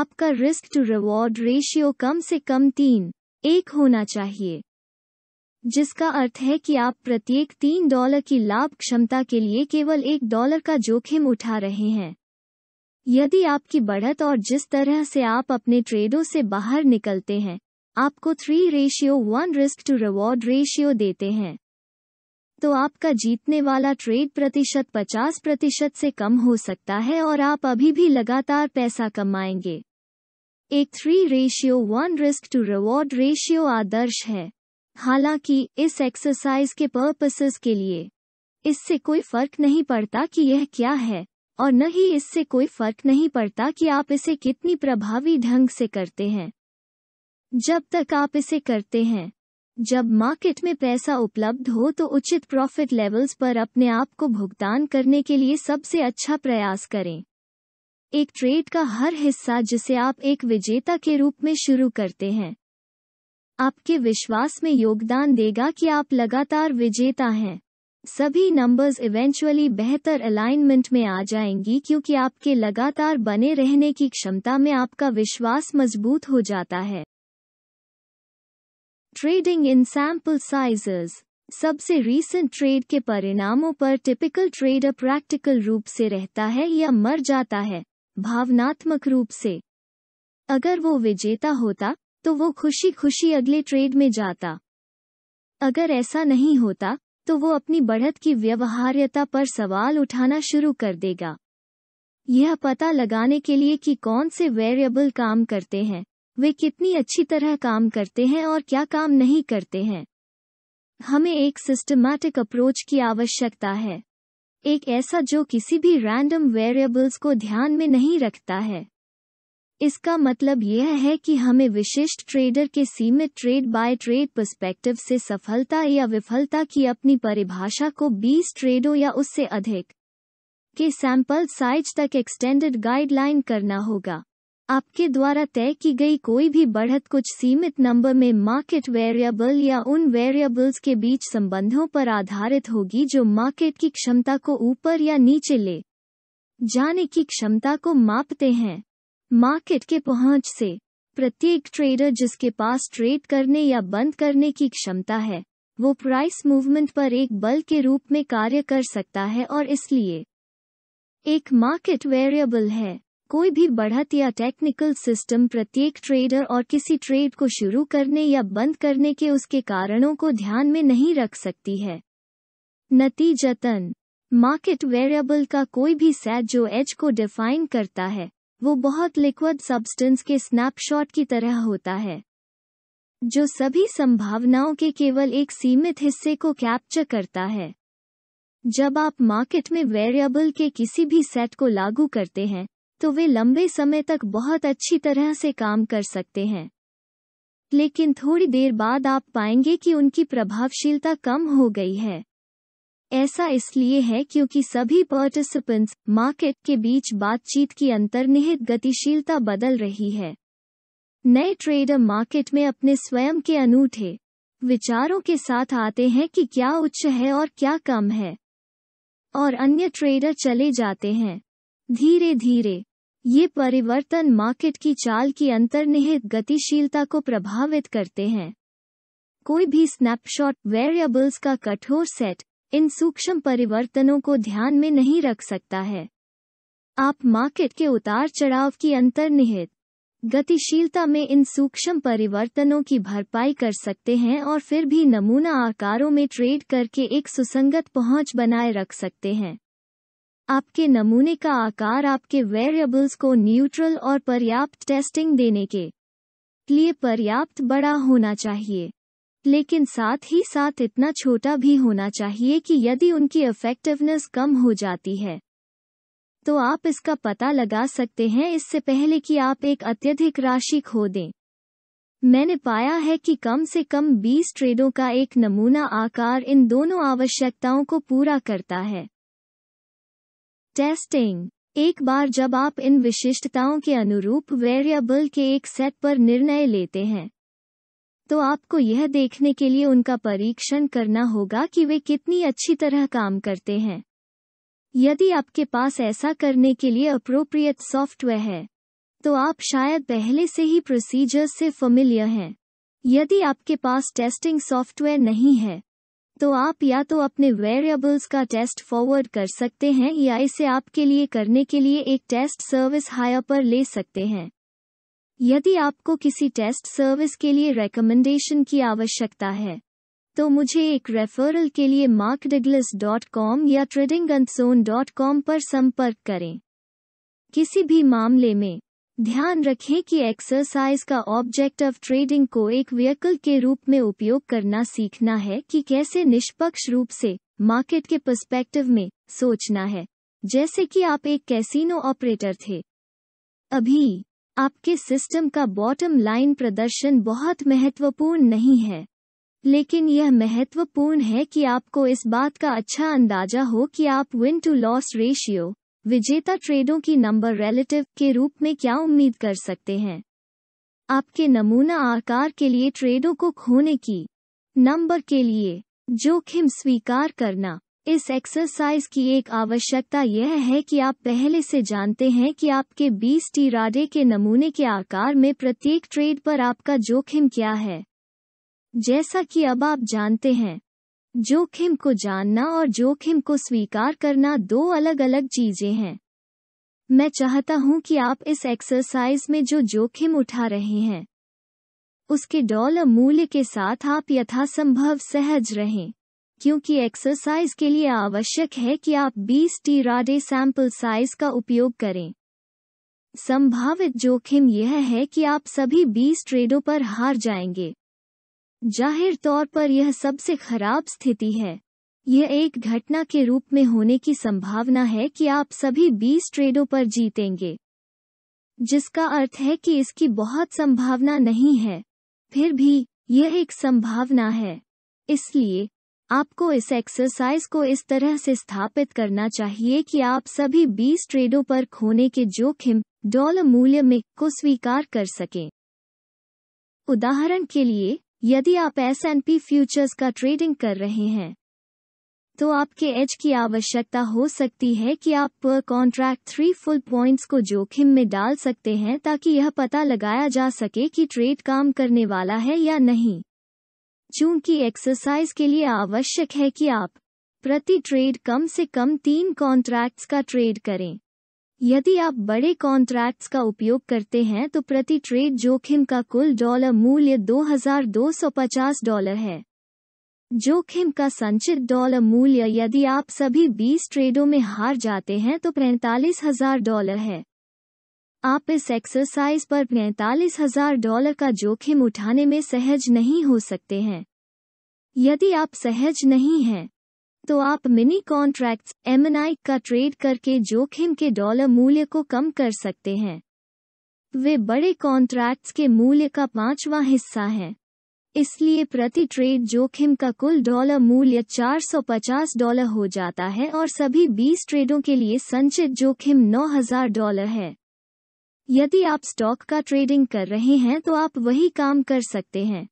आपका रिस्क टू रिवॉर्ड रेशियो कम से कम तीन एक होना चाहिए जिसका अर्थ है कि आप प्रत्येक तीन डॉलर की लाभ क्षमता के लिए केवल एक डॉलर का जोखिम उठा रहे हैं यदि आपकी बढ़त और जिस तरह से आप अपने ट्रेडों से बाहर निकलते हैं आपको three ratio one risk to reward ratio देते हैं तो आपका जीतने वाला ट्रेड प्रतिशत 50 प्रतिशत से कम हो सकता है और आप अभी भी लगातार पैसा कमाएंगे एक three ratio one risk to reward ratio आदर्श है हालांकि इस एक्सरसाइज के पर्पसेस के लिए इससे कोई फर्क नहीं पड़ता कि यह क्या है और न ही इससे कोई फर्क नहीं पड़ता कि आप इसे कितनी प्रभावी ढंग से करते हैं जब तक आप इसे करते हैं जब मार्केट में पैसा उपलब्ध हो तो उचित प्रॉफिट लेवल्स पर अपने आप को भुगतान करने के लिए सबसे अच्छा प्रयास करें एक ट्रेड का हर हिस्सा जिसे आप एक विजेता के रूप में शुरू करते हैं आपके विश्वास में योगदान देगा कि आप लगातार विजेता हैं सभी नंबर्स इवेंचुअली बेहतर अलाइनमेंट में आ जाएंगी क्योंकि आपके लगातार बने रहने की क्षमता में आपका विश्वास मजबूत हो जाता है ट्रेडिंग इन सैम्पल साइजेस सबसे रीसेंट ट्रेड के परिणामों पर टिपिकल ट्रेडर प्रैक्टिकल रूप से रहता है या मर जाता है भावनात्मक रूप से अगर वो विजेता होता तो वो खुशी खुशी अगले ट्रेड में जाता अगर ऐसा नहीं होता तो वो अपनी बढ़त की व्यवहार्यता पर सवाल उठाना शुरू कर देगा यह पता लगाने के लिए कि कौन से वेरिएबल काम करते हैं वे कितनी अच्छी तरह काम करते हैं और क्या काम नहीं करते हैं हमें एक सिस्टमैटिक अप्रोच की आवश्यकता है एक ऐसा जो किसी भी रैंडम वेरिएबल्स को ध्यान में नहीं रखता है इसका मतलब यह है कि हमें विशिष्ट ट्रेडर के सीमित ट्रेड बाय ट्रेड पर्सपेक्टिव से सफलता या विफलता की अपनी परिभाषा को 20 ट्रेडों या उससे अधिक के सैंपल साइज तक एक्सटेंडेड गाइडलाइन करना होगा आपके द्वारा तय की गई कोई भी बढ़त कुछ सीमित नंबर में मार्केट वेरिएबल या उन वेरिएबल्स के बीच संबंधों पर आधारित होगी जो मार्केट की क्षमता को ऊपर या नीचे ले जाने की क्षमता को मापते हैं मार्केट के पहुंच से प्रत्येक ट्रेडर जिसके पास ट्रेड करने या बंद करने की क्षमता है वो प्राइस मूवमेंट पर एक बल के रूप में कार्य कर सकता है और इसलिए एक मार्केट वेरिएबल है कोई भी बढ़त या टेक्निकल सिस्टम प्रत्येक ट्रेडर और किसी ट्रेड को शुरू करने या बंद करने के उसके कारणों को ध्यान में नहीं रख सकती है नतीजतन मार्केट वेरिएबल का कोई भी सेट जो एज को डिफाइन करता है वो बहुत लिक्विड सब्सटेंस के स्नैपशॉट की तरह होता है जो सभी संभावनाओं के केवल एक सीमित हिस्से को कैप्चर करता है जब आप मार्केट में वेरिएबल के किसी भी सेट को लागू करते हैं तो वे लंबे समय तक बहुत अच्छी तरह से काम कर सकते हैं लेकिन थोड़ी देर बाद आप पाएंगे कि उनकी प्रभावशीलता कम हो गई है ऐसा इसलिए है क्योंकि सभी पार्टिसिपेंट्स मार्केट के बीच बातचीत की अंतर्निहित गतिशीलता बदल रही है नए ट्रेडर मार्केट में अपने स्वयं के अनूठे विचारों के साथ आते हैं कि क्या उच्च है और क्या कम है और अन्य ट्रेडर चले जाते हैं धीरे धीरे ये परिवर्तन मार्केट की चाल की अंतर्निहित गतिशीलता को प्रभावित करते हैं कोई भी स्नैपशॉट वेरिएबल्स का कठोर सेट इन सूक्ष्म परिवर्तनों को ध्यान में नहीं रख सकता है आप मार्केट के उतार चढ़ाव की अंतर्निहित गतिशीलता में इन सूक्ष्म परिवर्तनों की भरपाई कर सकते हैं और फिर भी नमूना आकारों में ट्रेड करके एक सुसंगत पहुंच बनाए रख सकते हैं आपके नमूने का आकार आपके वेरिएबल्स को न्यूट्रल और पर्याप्त टेस्टिंग देने के लिए पर्याप्त बड़ा होना चाहिए लेकिन साथ ही साथ इतना छोटा भी होना चाहिए कि यदि उनकी इफेक्टिवनेस कम हो जाती है तो आप इसका पता लगा सकते हैं इससे पहले कि आप एक अत्यधिक राशि खो दें मैंने पाया है कि कम से कम 20 ट्रेडों का एक नमूना आकार इन दोनों आवश्यकताओं को पूरा करता है टेस्टिंग एक बार जब आप इन विशिष्टताओं के अनुरूप वेरिएबल के एक सेट पर निर्णय लेते हैं तो आपको यह देखने के लिए उनका परीक्षण करना होगा कि वे कितनी अच्छी तरह काम करते हैं यदि आपके पास ऐसा करने के लिए अप्रोप्रियत सॉफ्टवेयर है तो आप शायद पहले से ही प्रोसीजर्स से फमिलियर हैं यदि आपके पास टेस्टिंग सॉफ्टवेयर नहीं है तो आप या तो अपने वेरिएबल्स का टेस्ट फॉरवर्ड कर सकते हैं या इसे आपके लिए करने के लिए एक टेस्ट सर्विस हायर पर ले सकते हैं यदि आपको किसी टेस्ट सर्विस के लिए रेकमेंडेशन की आवश्यकता है तो मुझे एक रेफरल के लिए मार्कडगलस डॉट कॉम या ट्रेडिंग डॉट कॉम पर संपर्क करें किसी भी मामले में ध्यान रखें कि एक्सरसाइज का ऑब्जेक्ट ऑफ ट्रेडिंग को एक व्हीकल के रूप में उपयोग करना सीखना है कि कैसे निष्पक्ष रूप से मार्केट के पर्सपेक्टिव में सोचना है जैसे कि आप एक कैसीनो ऑपरेटर थे अभी आपके सिस्टम का बॉटम लाइन प्रदर्शन बहुत महत्वपूर्ण नहीं है लेकिन यह महत्वपूर्ण है कि आपको इस बात का अच्छा अंदाजा हो कि आप विन टू लॉस रेशियो विजेता ट्रेडों की नंबर रिलेटिव के रूप में क्या उम्मीद कर सकते हैं आपके नमूना आकार के लिए ट्रेडों को खोने की नंबर के लिए जोखिम स्वीकार करना इस एक्सरसाइज की एक आवश्यकता यह है कि आप पहले से जानते हैं कि आपके 20 टी राडे के नमूने के आकार में प्रत्येक ट्रेड पर आपका जोखिम क्या है जैसा कि अब आप जानते हैं जोखिम को जानना और जोखिम को स्वीकार करना दो अलग अलग चीजें हैं मैं चाहता हूं कि आप इस एक्सरसाइज में जो जोखिम उठा रहे हैं उसके डॉलर मूल्य के साथ आप यथासंभव सहज रहें क्योंकि एक्सरसाइज के लिए आवश्यक है कि आप 20 टी राडे सैंपल साइज का उपयोग करें संभावित जोखिम यह है कि आप सभी 20 ट्रेडों पर हार जाएंगे जाहिर तौर पर यह सबसे खराब स्थिति है यह एक घटना के रूप में होने की संभावना है कि आप सभी 20 ट्रेडों पर जीतेंगे जिसका अर्थ है कि इसकी बहुत संभावना नहीं है फिर भी यह एक संभावना है इसलिए आपको इस एक्सरसाइज को इस तरह से स्थापित करना चाहिए कि आप सभी 20 ट्रेडों पर खोने के जोखिम डॉलर मूल्य में को स्वीकार कर सकें उदाहरण के लिए यदि आप एस एन पी फ्यूचर्स का ट्रेडिंग कर रहे हैं तो आपके एज की आवश्यकता हो सकती है कि आप पर कॉन्ट्रैक्ट थ्री फुल पॉइंट्स को जोखिम में डाल सकते हैं ताकि यह पता लगाया जा सके कि ट्रेड काम करने वाला है या नहीं बच्चों की एक्सरसाइज के लिए आवश्यक है कि आप प्रति ट्रेड कम से कम तीन कॉन्ट्रैक्ट्स का ट्रेड करें यदि आप बड़े कॉन्ट्रैक्ट्स का उपयोग करते हैं तो प्रति ट्रेड जोखिम का कुल डॉलर मूल्य 2250 डॉलर है जोखिम का संचित डॉलर मूल्य यदि आप सभी 20 ट्रेडों में हार जाते हैं तो पैंतालीस हजार डॉलर है आप इस एक्सरसाइज पर पैंतालीस हजार डॉलर का जोखिम उठाने में सहज नहीं हो सकते हैं यदि आप सहज नहीं हैं तो आप मिनी कॉन्ट्रैक्ट्स एमएनआई का ट्रेड करके जोखिम के डॉलर मूल्य को कम कर सकते हैं वे बड़े कॉन्ट्रैक्ट्स के मूल्य का पांचवा हिस्सा हैं इसलिए प्रति ट्रेड जोखिम का कुल डॉलर मूल्य 450 डॉलर हो जाता है और सभी 20 ट्रेडों के लिए संचित जोखिम 9000 डॉलर है यदि आप स्टॉक का ट्रेडिंग कर रहे हैं तो आप वही काम कर सकते हैं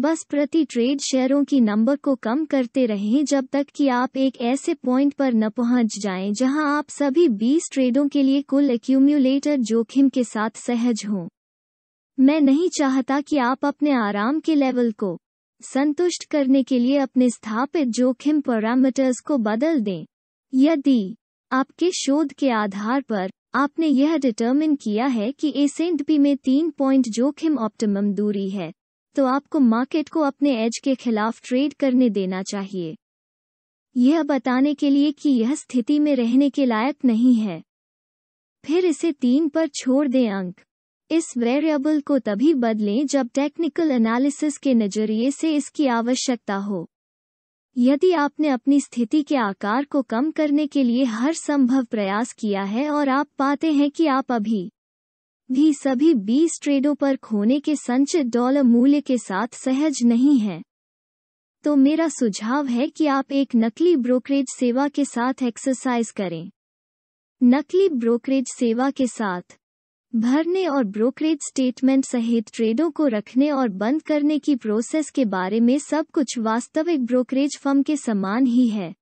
बस प्रति ट्रेड शेयरों की नंबर को कम करते रहें जब तक कि आप एक ऐसे पॉइंट पर न पहुंच जाएं जहां आप सभी 20 ट्रेडों के लिए कुल एक्यूम्यूलेटर जोखिम के साथ सहज हों मैं नहीं चाहता कि आप अपने आराम के लेवल को संतुष्ट करने के लिए अपने स्थापित जोखिम पैरामीटर्स को बदल दें यदि आपके शोध के आधार पर आपने यह डिटर्मिन किया है कि एसेंट पी में तीन पॉइंट जोखिम ऑप्टिमम दूरी है तो आपको मार्केट को अपने एज के खिलाफ ट्रेड करने देना चाहिए यह बताने के लिए कि यह स्थिति में रहने के लायक नहीं है फिर इसे तीन पर छोड़ दें अंक इस वेरिएबल को तभी बदलें जब टेक्निकल एनालिसिस के नजरिए से इसकी आवश्यकता हो यदि आपने अपनी स्थिति के आकार को कम करने के लिए हर संभव प्रयास किया है और आप पाते हैं कि आप अभी भी सभी 20 ट्रेडों पर खोने के संचित डॉलर मूल्य के साथ सहज नहीं हैं, तो मेरा सुझाव है कि आप एक नकली ब्रोकरेज सेवा के साथ एक्सरसाइज करें नकली ब्रोकरेज सेवा के साथ भरने और ब्रोकरेज स्टेटमेंट सहित ट्रेडों को रखने और बंद करने की प्रोसेस के बारे में सब कुछ वास्तविक ब्रोकरेज फर्म के समान ही है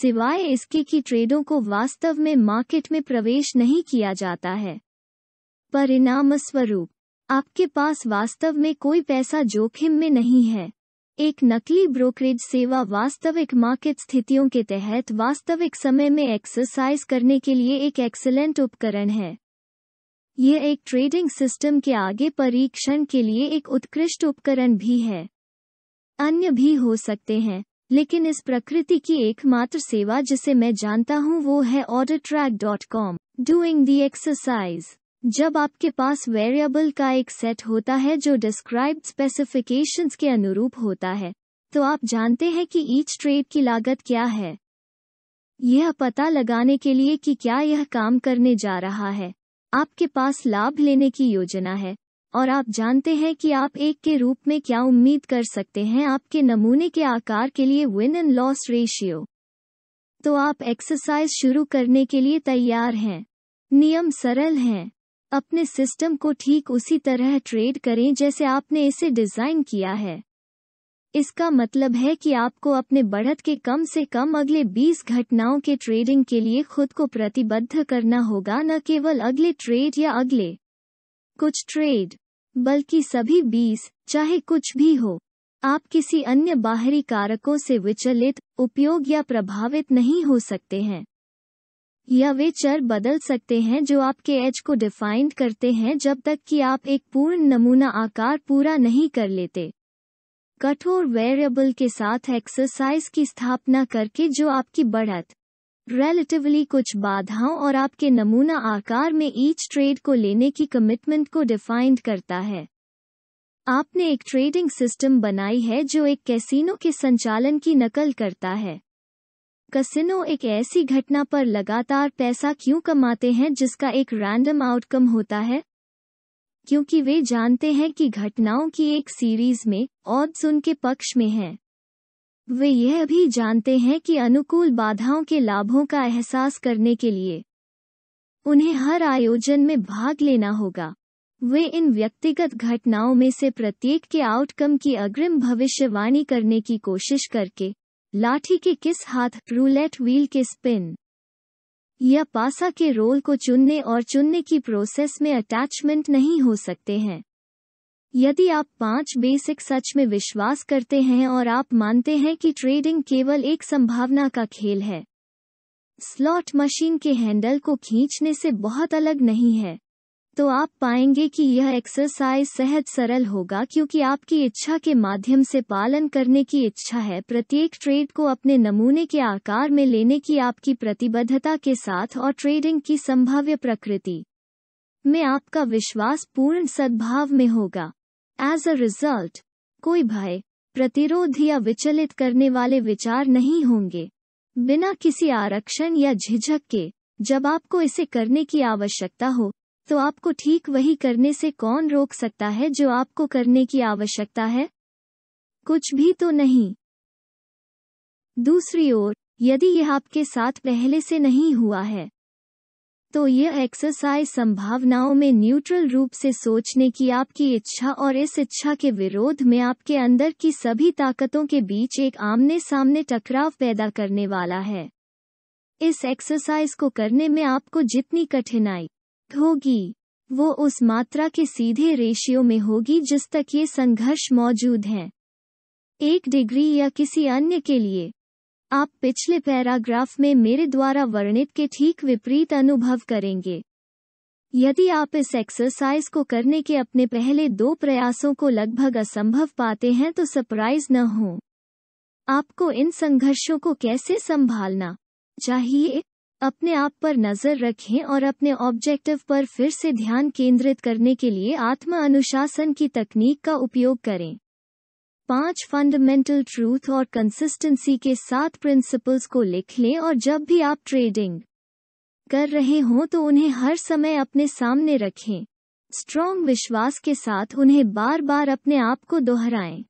सिवाय इसके कि ट्रेडों को वास्तव में मार्केट में प्रवेश नहीं किया जाता है परिणामस्वरूप आपके पास वास्तव में कोई पैसा जोखिम में नहीं है एक नकली ब्रोकरेज सेवा वास्तविक मार्केट स्थितियों के तहत वास्तविक समय में एक्सरसाइज करने के लिए एक एक्सेलेंट उपकरण है ये एक ट्रेडिंग सिस्टम के आगे परीक्षण के लिए एक उत्कृष्ट उपकरण भी है अन्य भी हो सकते हैं लेकिन इस प्रकृति की एकमात्र सेवा जिसे मैं जानता हूँ वो है track dot com doing the exercise जब आपके पास वेरिएबल का एक सेट होता है जो डिस्क्राइब स्पेसिफिकेशंस के अनुरूप होता है तो आप जानते हैं कि ईच ट्रेड की लागत क्या है यह पता लगाने के लिए कि क्या यह काम करने जा रहा है आपके पास लाभ लेने की योजना है और आप जानते हैं कि आप एक के रूप में क्या उम्मीद कर सकते हैं आपके नमूने के आकार के लिए विन एंड लॉस रेशियो तो आप एक्सरसाइज शुरू करने के लिए तैयार हैं नियम सरल हैं अपने सिस्टम को ठीक उसी तरह ट्रेड करें जैसे आपने इसे डिज़ाइन किया है इसका मतलब है कि आपको अपने बढ़त के कम से कम अगले 20 घटनाओं के ट्रेडिंग के लिए खुद को प्रतिबद्ध करना होगा न केवल अगले ट्रेड या अगले कुछ ट्रेड बल्कि सभी 20, चाहे कुछ भी हो आप किसी अन्य बाहरी कारकों से विचलित उपयोग या प्रभावित नहीं हो सकते हैं या वे चर बदल सकते हैं जो आपके एज को डिफाइंड करते हैं जब तक कि आप एक पूर्ण नमूना आकार पूरा नहीं कर लेते कठोर वेरिएबल के साथ एक्सरसाइज की स्थापना करके जो आपकी बढ़त रिलेटिवली कुछ बाधाओं और आपके नमूना आकार में ईच ट्रेड को लेने की कमिटमेंट को डिफाइंड करता है आपने एक ट्रेडिंग सिस्टम बनाई है जो एक कैसीनो के संचालन की नकल करता है कसिनो एक ऐसी घटना पर लगातार पैसा क्यों कमाते हैं जिसका एक रैंडम आउटकम होता है क्योंकि वे जानते हैं कि घटनाओं की एक सीरीज में ऑब्स उनके पक्ष में हैं। वे यह भी जानते हैं कि अनुकूल बाधाओं के लाभों का एहसास करने के लिए उन्हें हर आयोजन में भाग लेना होगा वे इन व्यक्तिगत घटनाओं में से प्रत्येक के आउटकम की अग्रिम भविष्यवाणी करने की कोशिश करके लाठी के किस हाथ रूलेट व्हील के स्पिन या पासा के रोल को चुनने और चुनने की प्रोसेस में अटैचमेंट नहीं हो सकते हैं यदि आप पांच बेसिक सच में विश्वास करते हैं और आप मानते हैं कि ट्रेडिंग केवल एक संभावना का खेल है स्लॉट मशीन के हैंडल को खींचने से बहुत अलग नहीं है तो आप पाएंगे कि यह एक्सरसाइज सहज सरल होगा क्योंकि आपकी इच्छा के माध्यम से पालन करने की इच्छा है प्रत्येक ट्रेड को अपने नमूने के आकार में लेने की आपकी प्रतिबद्धता के साथ और ट्रेडिंग की संभाव्य प्रकृति में आपका विश्वास पूर्ण सद्भाव में होगा एज अ रिजल्ट कोई भय प्रतिरोध या विचलित करने वाले विचार नहीं होंगे बिना किसी आरक्षण या झिझक के जब आपको इसे करने की आवश्यकता हो तो आपको ठीक वही करने से कौन रोक सकता है जो आपको करने की आवश्यकता है कुछ भी तो नहीं दूसरी ओर यदि यह आपके साथ पहले से नहीं हुआ है तो यह एक्सरसाइज संभावनाओं में न्यूट्रल रूप से सोचने की आपकी इच्छा और इस इच्छा के विरोध में आपके अंदर की सभी ताकतों के बीच एक आमने सामने टकराव पैदा करने वाला है इस एक्सरसाइज को करने में आपको जितनी कठिनाई होगी वो उस मात्रा के सीधे रेशियो में होगी जिस तक ये संघर्ष मौजूद हैं एक डिग्री या किसी अन्य के लिए आप पिछले पैराग्राफ में मेरे द्वारा वर्णित के ठीक विपरीत अनुभव करेंगे यदि आप इस एक्सरसाइज को करने के अपने पहले दो प्रयासों को लगभग असंभव पाते हैं तो सरप्राइज न हो आपको इन संघर्षों को कैसे संभालना चाहिए अपने आप पर नजर रखें और अपने ऑब्जेक्टिव पर फिर से ध्यान केंद्रित करने के लिए आत्म अनुशासन की तकनीक का उपयोग करें पांच फंडामेंटल ट्रूथ और कंसिस्टेंसी के सात प्रिंसिपल्स को लिख लें और जब भी आप ट्रेडिंग कर रहे हों तो उन्हें हर समय अपने सामने रखें स्ट्रॉन्ग विश्वास के साथ उन्हें बार बार अपने आप को दोहराएं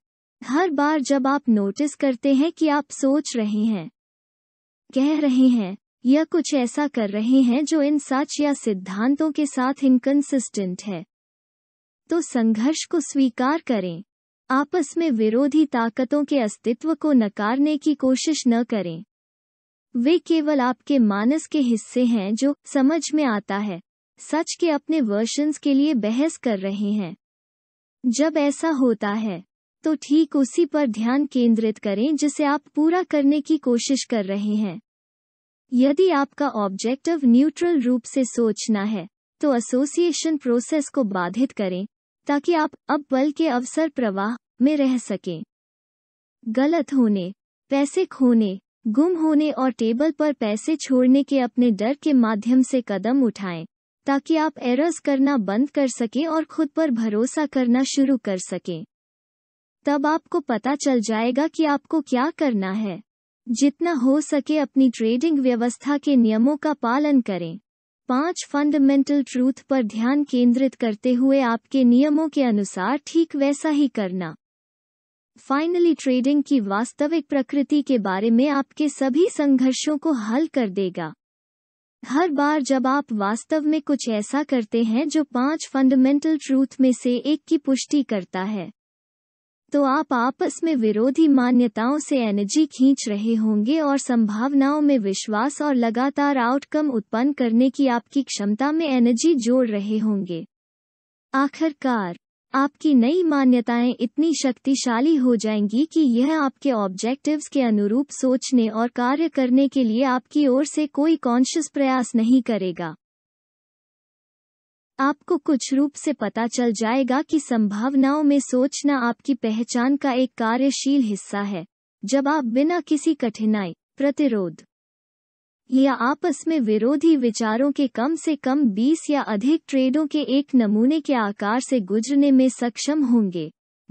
हर बार जब आप नोटिस करते हैं कि आप सोच रहे हैं कह रहे हैं या कुछ ऐसा कर रहे हैं जो इन सच या सिद्धांतों के साथ इनकन्सिस्टेंट है तो संघर्ष को स्वीकार करें आपस में विरोधी ताकतों के अस्तित्व को नकारने की कोशिश न करें वे केवल आपके मानस के हिस्से हैं जो समझ में आता है सच के अपने वर्शंस के लिए बहस कर रहे हैं जब ऐसा होता है तो ठीक उसी पर ध्यान केंद्रित करें जिसे आप पूरा करने की कोशिश कर रहे हैं यदि आपका ऑब्जेक्टिव न्यूट्रल रूप से सोचना है तो एसोसिएशन प्रोसेस को बाधित करें ताकि आप अब बल के अवसर प्रवाह में रह सकें गलत होने पैसे खोने गुम होने और टेबल पर पैसे छोड़ने के अपने डर के माध्यम से कदम उठाएं ताकि आप एरर्स करना बंद कर सकें और खुद पर भरोसा करना शुरू कर सकें तब आपको पता चल जाएगा कि आपको क्या करना है जितना हो सके अपनी ट्रेडिंग व्यवस्था के नियमों का पालन करें पांच फंडामेंटल ट्रूथ पर ध्यान केंद्रित करते हुए आपके नियमों के अनुसार ठीक वैसा ही करना फाइनली ट्रेडिंग की वास्तविक प्रकृति के बारे में आपके सभी संघर्षों को हल कर देगा हर बार जब आप वास्तव में कुछ ऐसा करते हैं जो पांच फंडामेंटल ट्रूथ में से एक की पुष्टि करता है तो आप आपस में विरोधी मान्यताओं से एनर्जी खींच रहे होंगे और संभावनाओं में विश्वास और लगातार आउटकम उत्पन्न करने की आपकी क्षमता में एनर्जी जोड़ रहे होंगे आखिरकार आपकी नई मान्यताएं इतनी शक्तिशाली हो जाएंगी कि यह आपके ऑब्जेक्टिव्स के अनुरूप सोचने और कार्य करने के लिए आपकी ओर से कोई कॉन्शियस प्रयास नहीं करेगा आपको कुछ रूप से पता चल जाएगा कि संभावनाओं में सोचना आपकी पहचान का एक कार्यशील हिस्सा है जब आप बिना किसी कठिनाई प्रतिरोध या आपस में विरोधी विचारों के कम से कम 20 या अधिक ट्रेडों के एक नमूने के आकार से गुजरने में सक्षम होंगे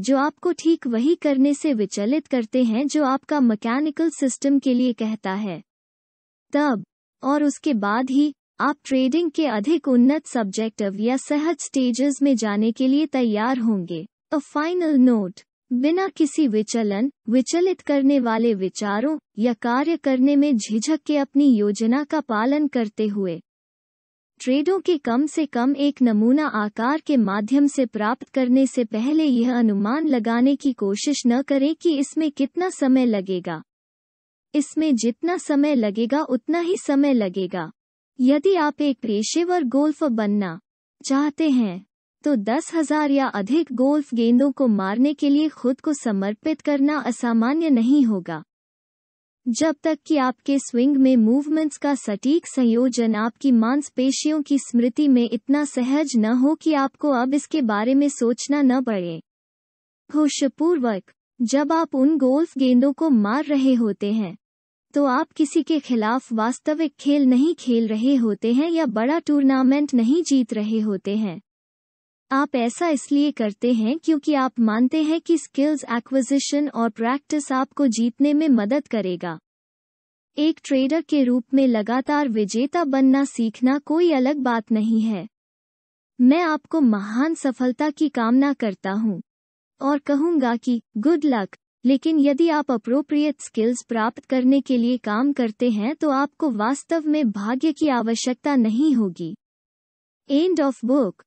जो आपको ठीक वही करने से विचलित करते हैं जो आपका मैकेनिकल सिस्टम के लिए कहता है तब और उसके बाद ही आप ट्रेडिंग के अधिक उन्नत सब्जेक्टिव या सहज स्टेजेस में जाने के लिए तैयार होंगे अ फाइनल नोट बिना किसी विचलन विचलित करने वाले विचारों या कार्य करने में झिझक के अपनी योजना का पालन करते हुए ट्रेडों के कम से कम एक नमूना आकार के माध्यम से प्राप्त करने से पहले यह अनुमान लगाने की कोशिश न करें कि इसमें कितना समय लगेगा इसमें जितना समय लगेगा उतना ही समय लगेगा यदि आप एक पेशेवर गोल्फ बनना चाहते हैं तो दस हजार या अधिक गोल्फ गेंदों को मारने के लिए खुद को समर्पित करना असामान्य नहीं होगा जब तक कि आपके स्विंग में मूवमेंट्स का सटीक संयोजन आपकी मांसपेशियों की स्मृति में इतना सहज न हो कि आपको अब इसके बारे में सोचना न पड़े होशपूर्वक जब आप उन गोल्फ गेंदों को मार रहे होते हैं तो आप किसी के खिलाफ वास्तविक खेल नहीं खेल रहे होते हैं या बड़ा टूर्नामेंट नहीं जीत रहे होते हैं आप ऐसा इसलिए करते हैं क्योंकि आप मानते हैं कि स्किल्स एक्विजिशन और प्रैक्टिस आपको जीतने में मदद करेगा एक ट्रेडर के रूप में लगातार विजेता बनना सीखना कोई अलग बात नहीं है मैं आपको महान सफलता की कामना करता हूँ और कहूँगा कि गुड लक लेकिन यदि आप अप्रोप्रिएट स्किल्स प्राप्त करने के लिए काम करते हैं तो आपको वास्तव में भाग्य की आवश्यकता नहीं होगी एंड ऑफ बुक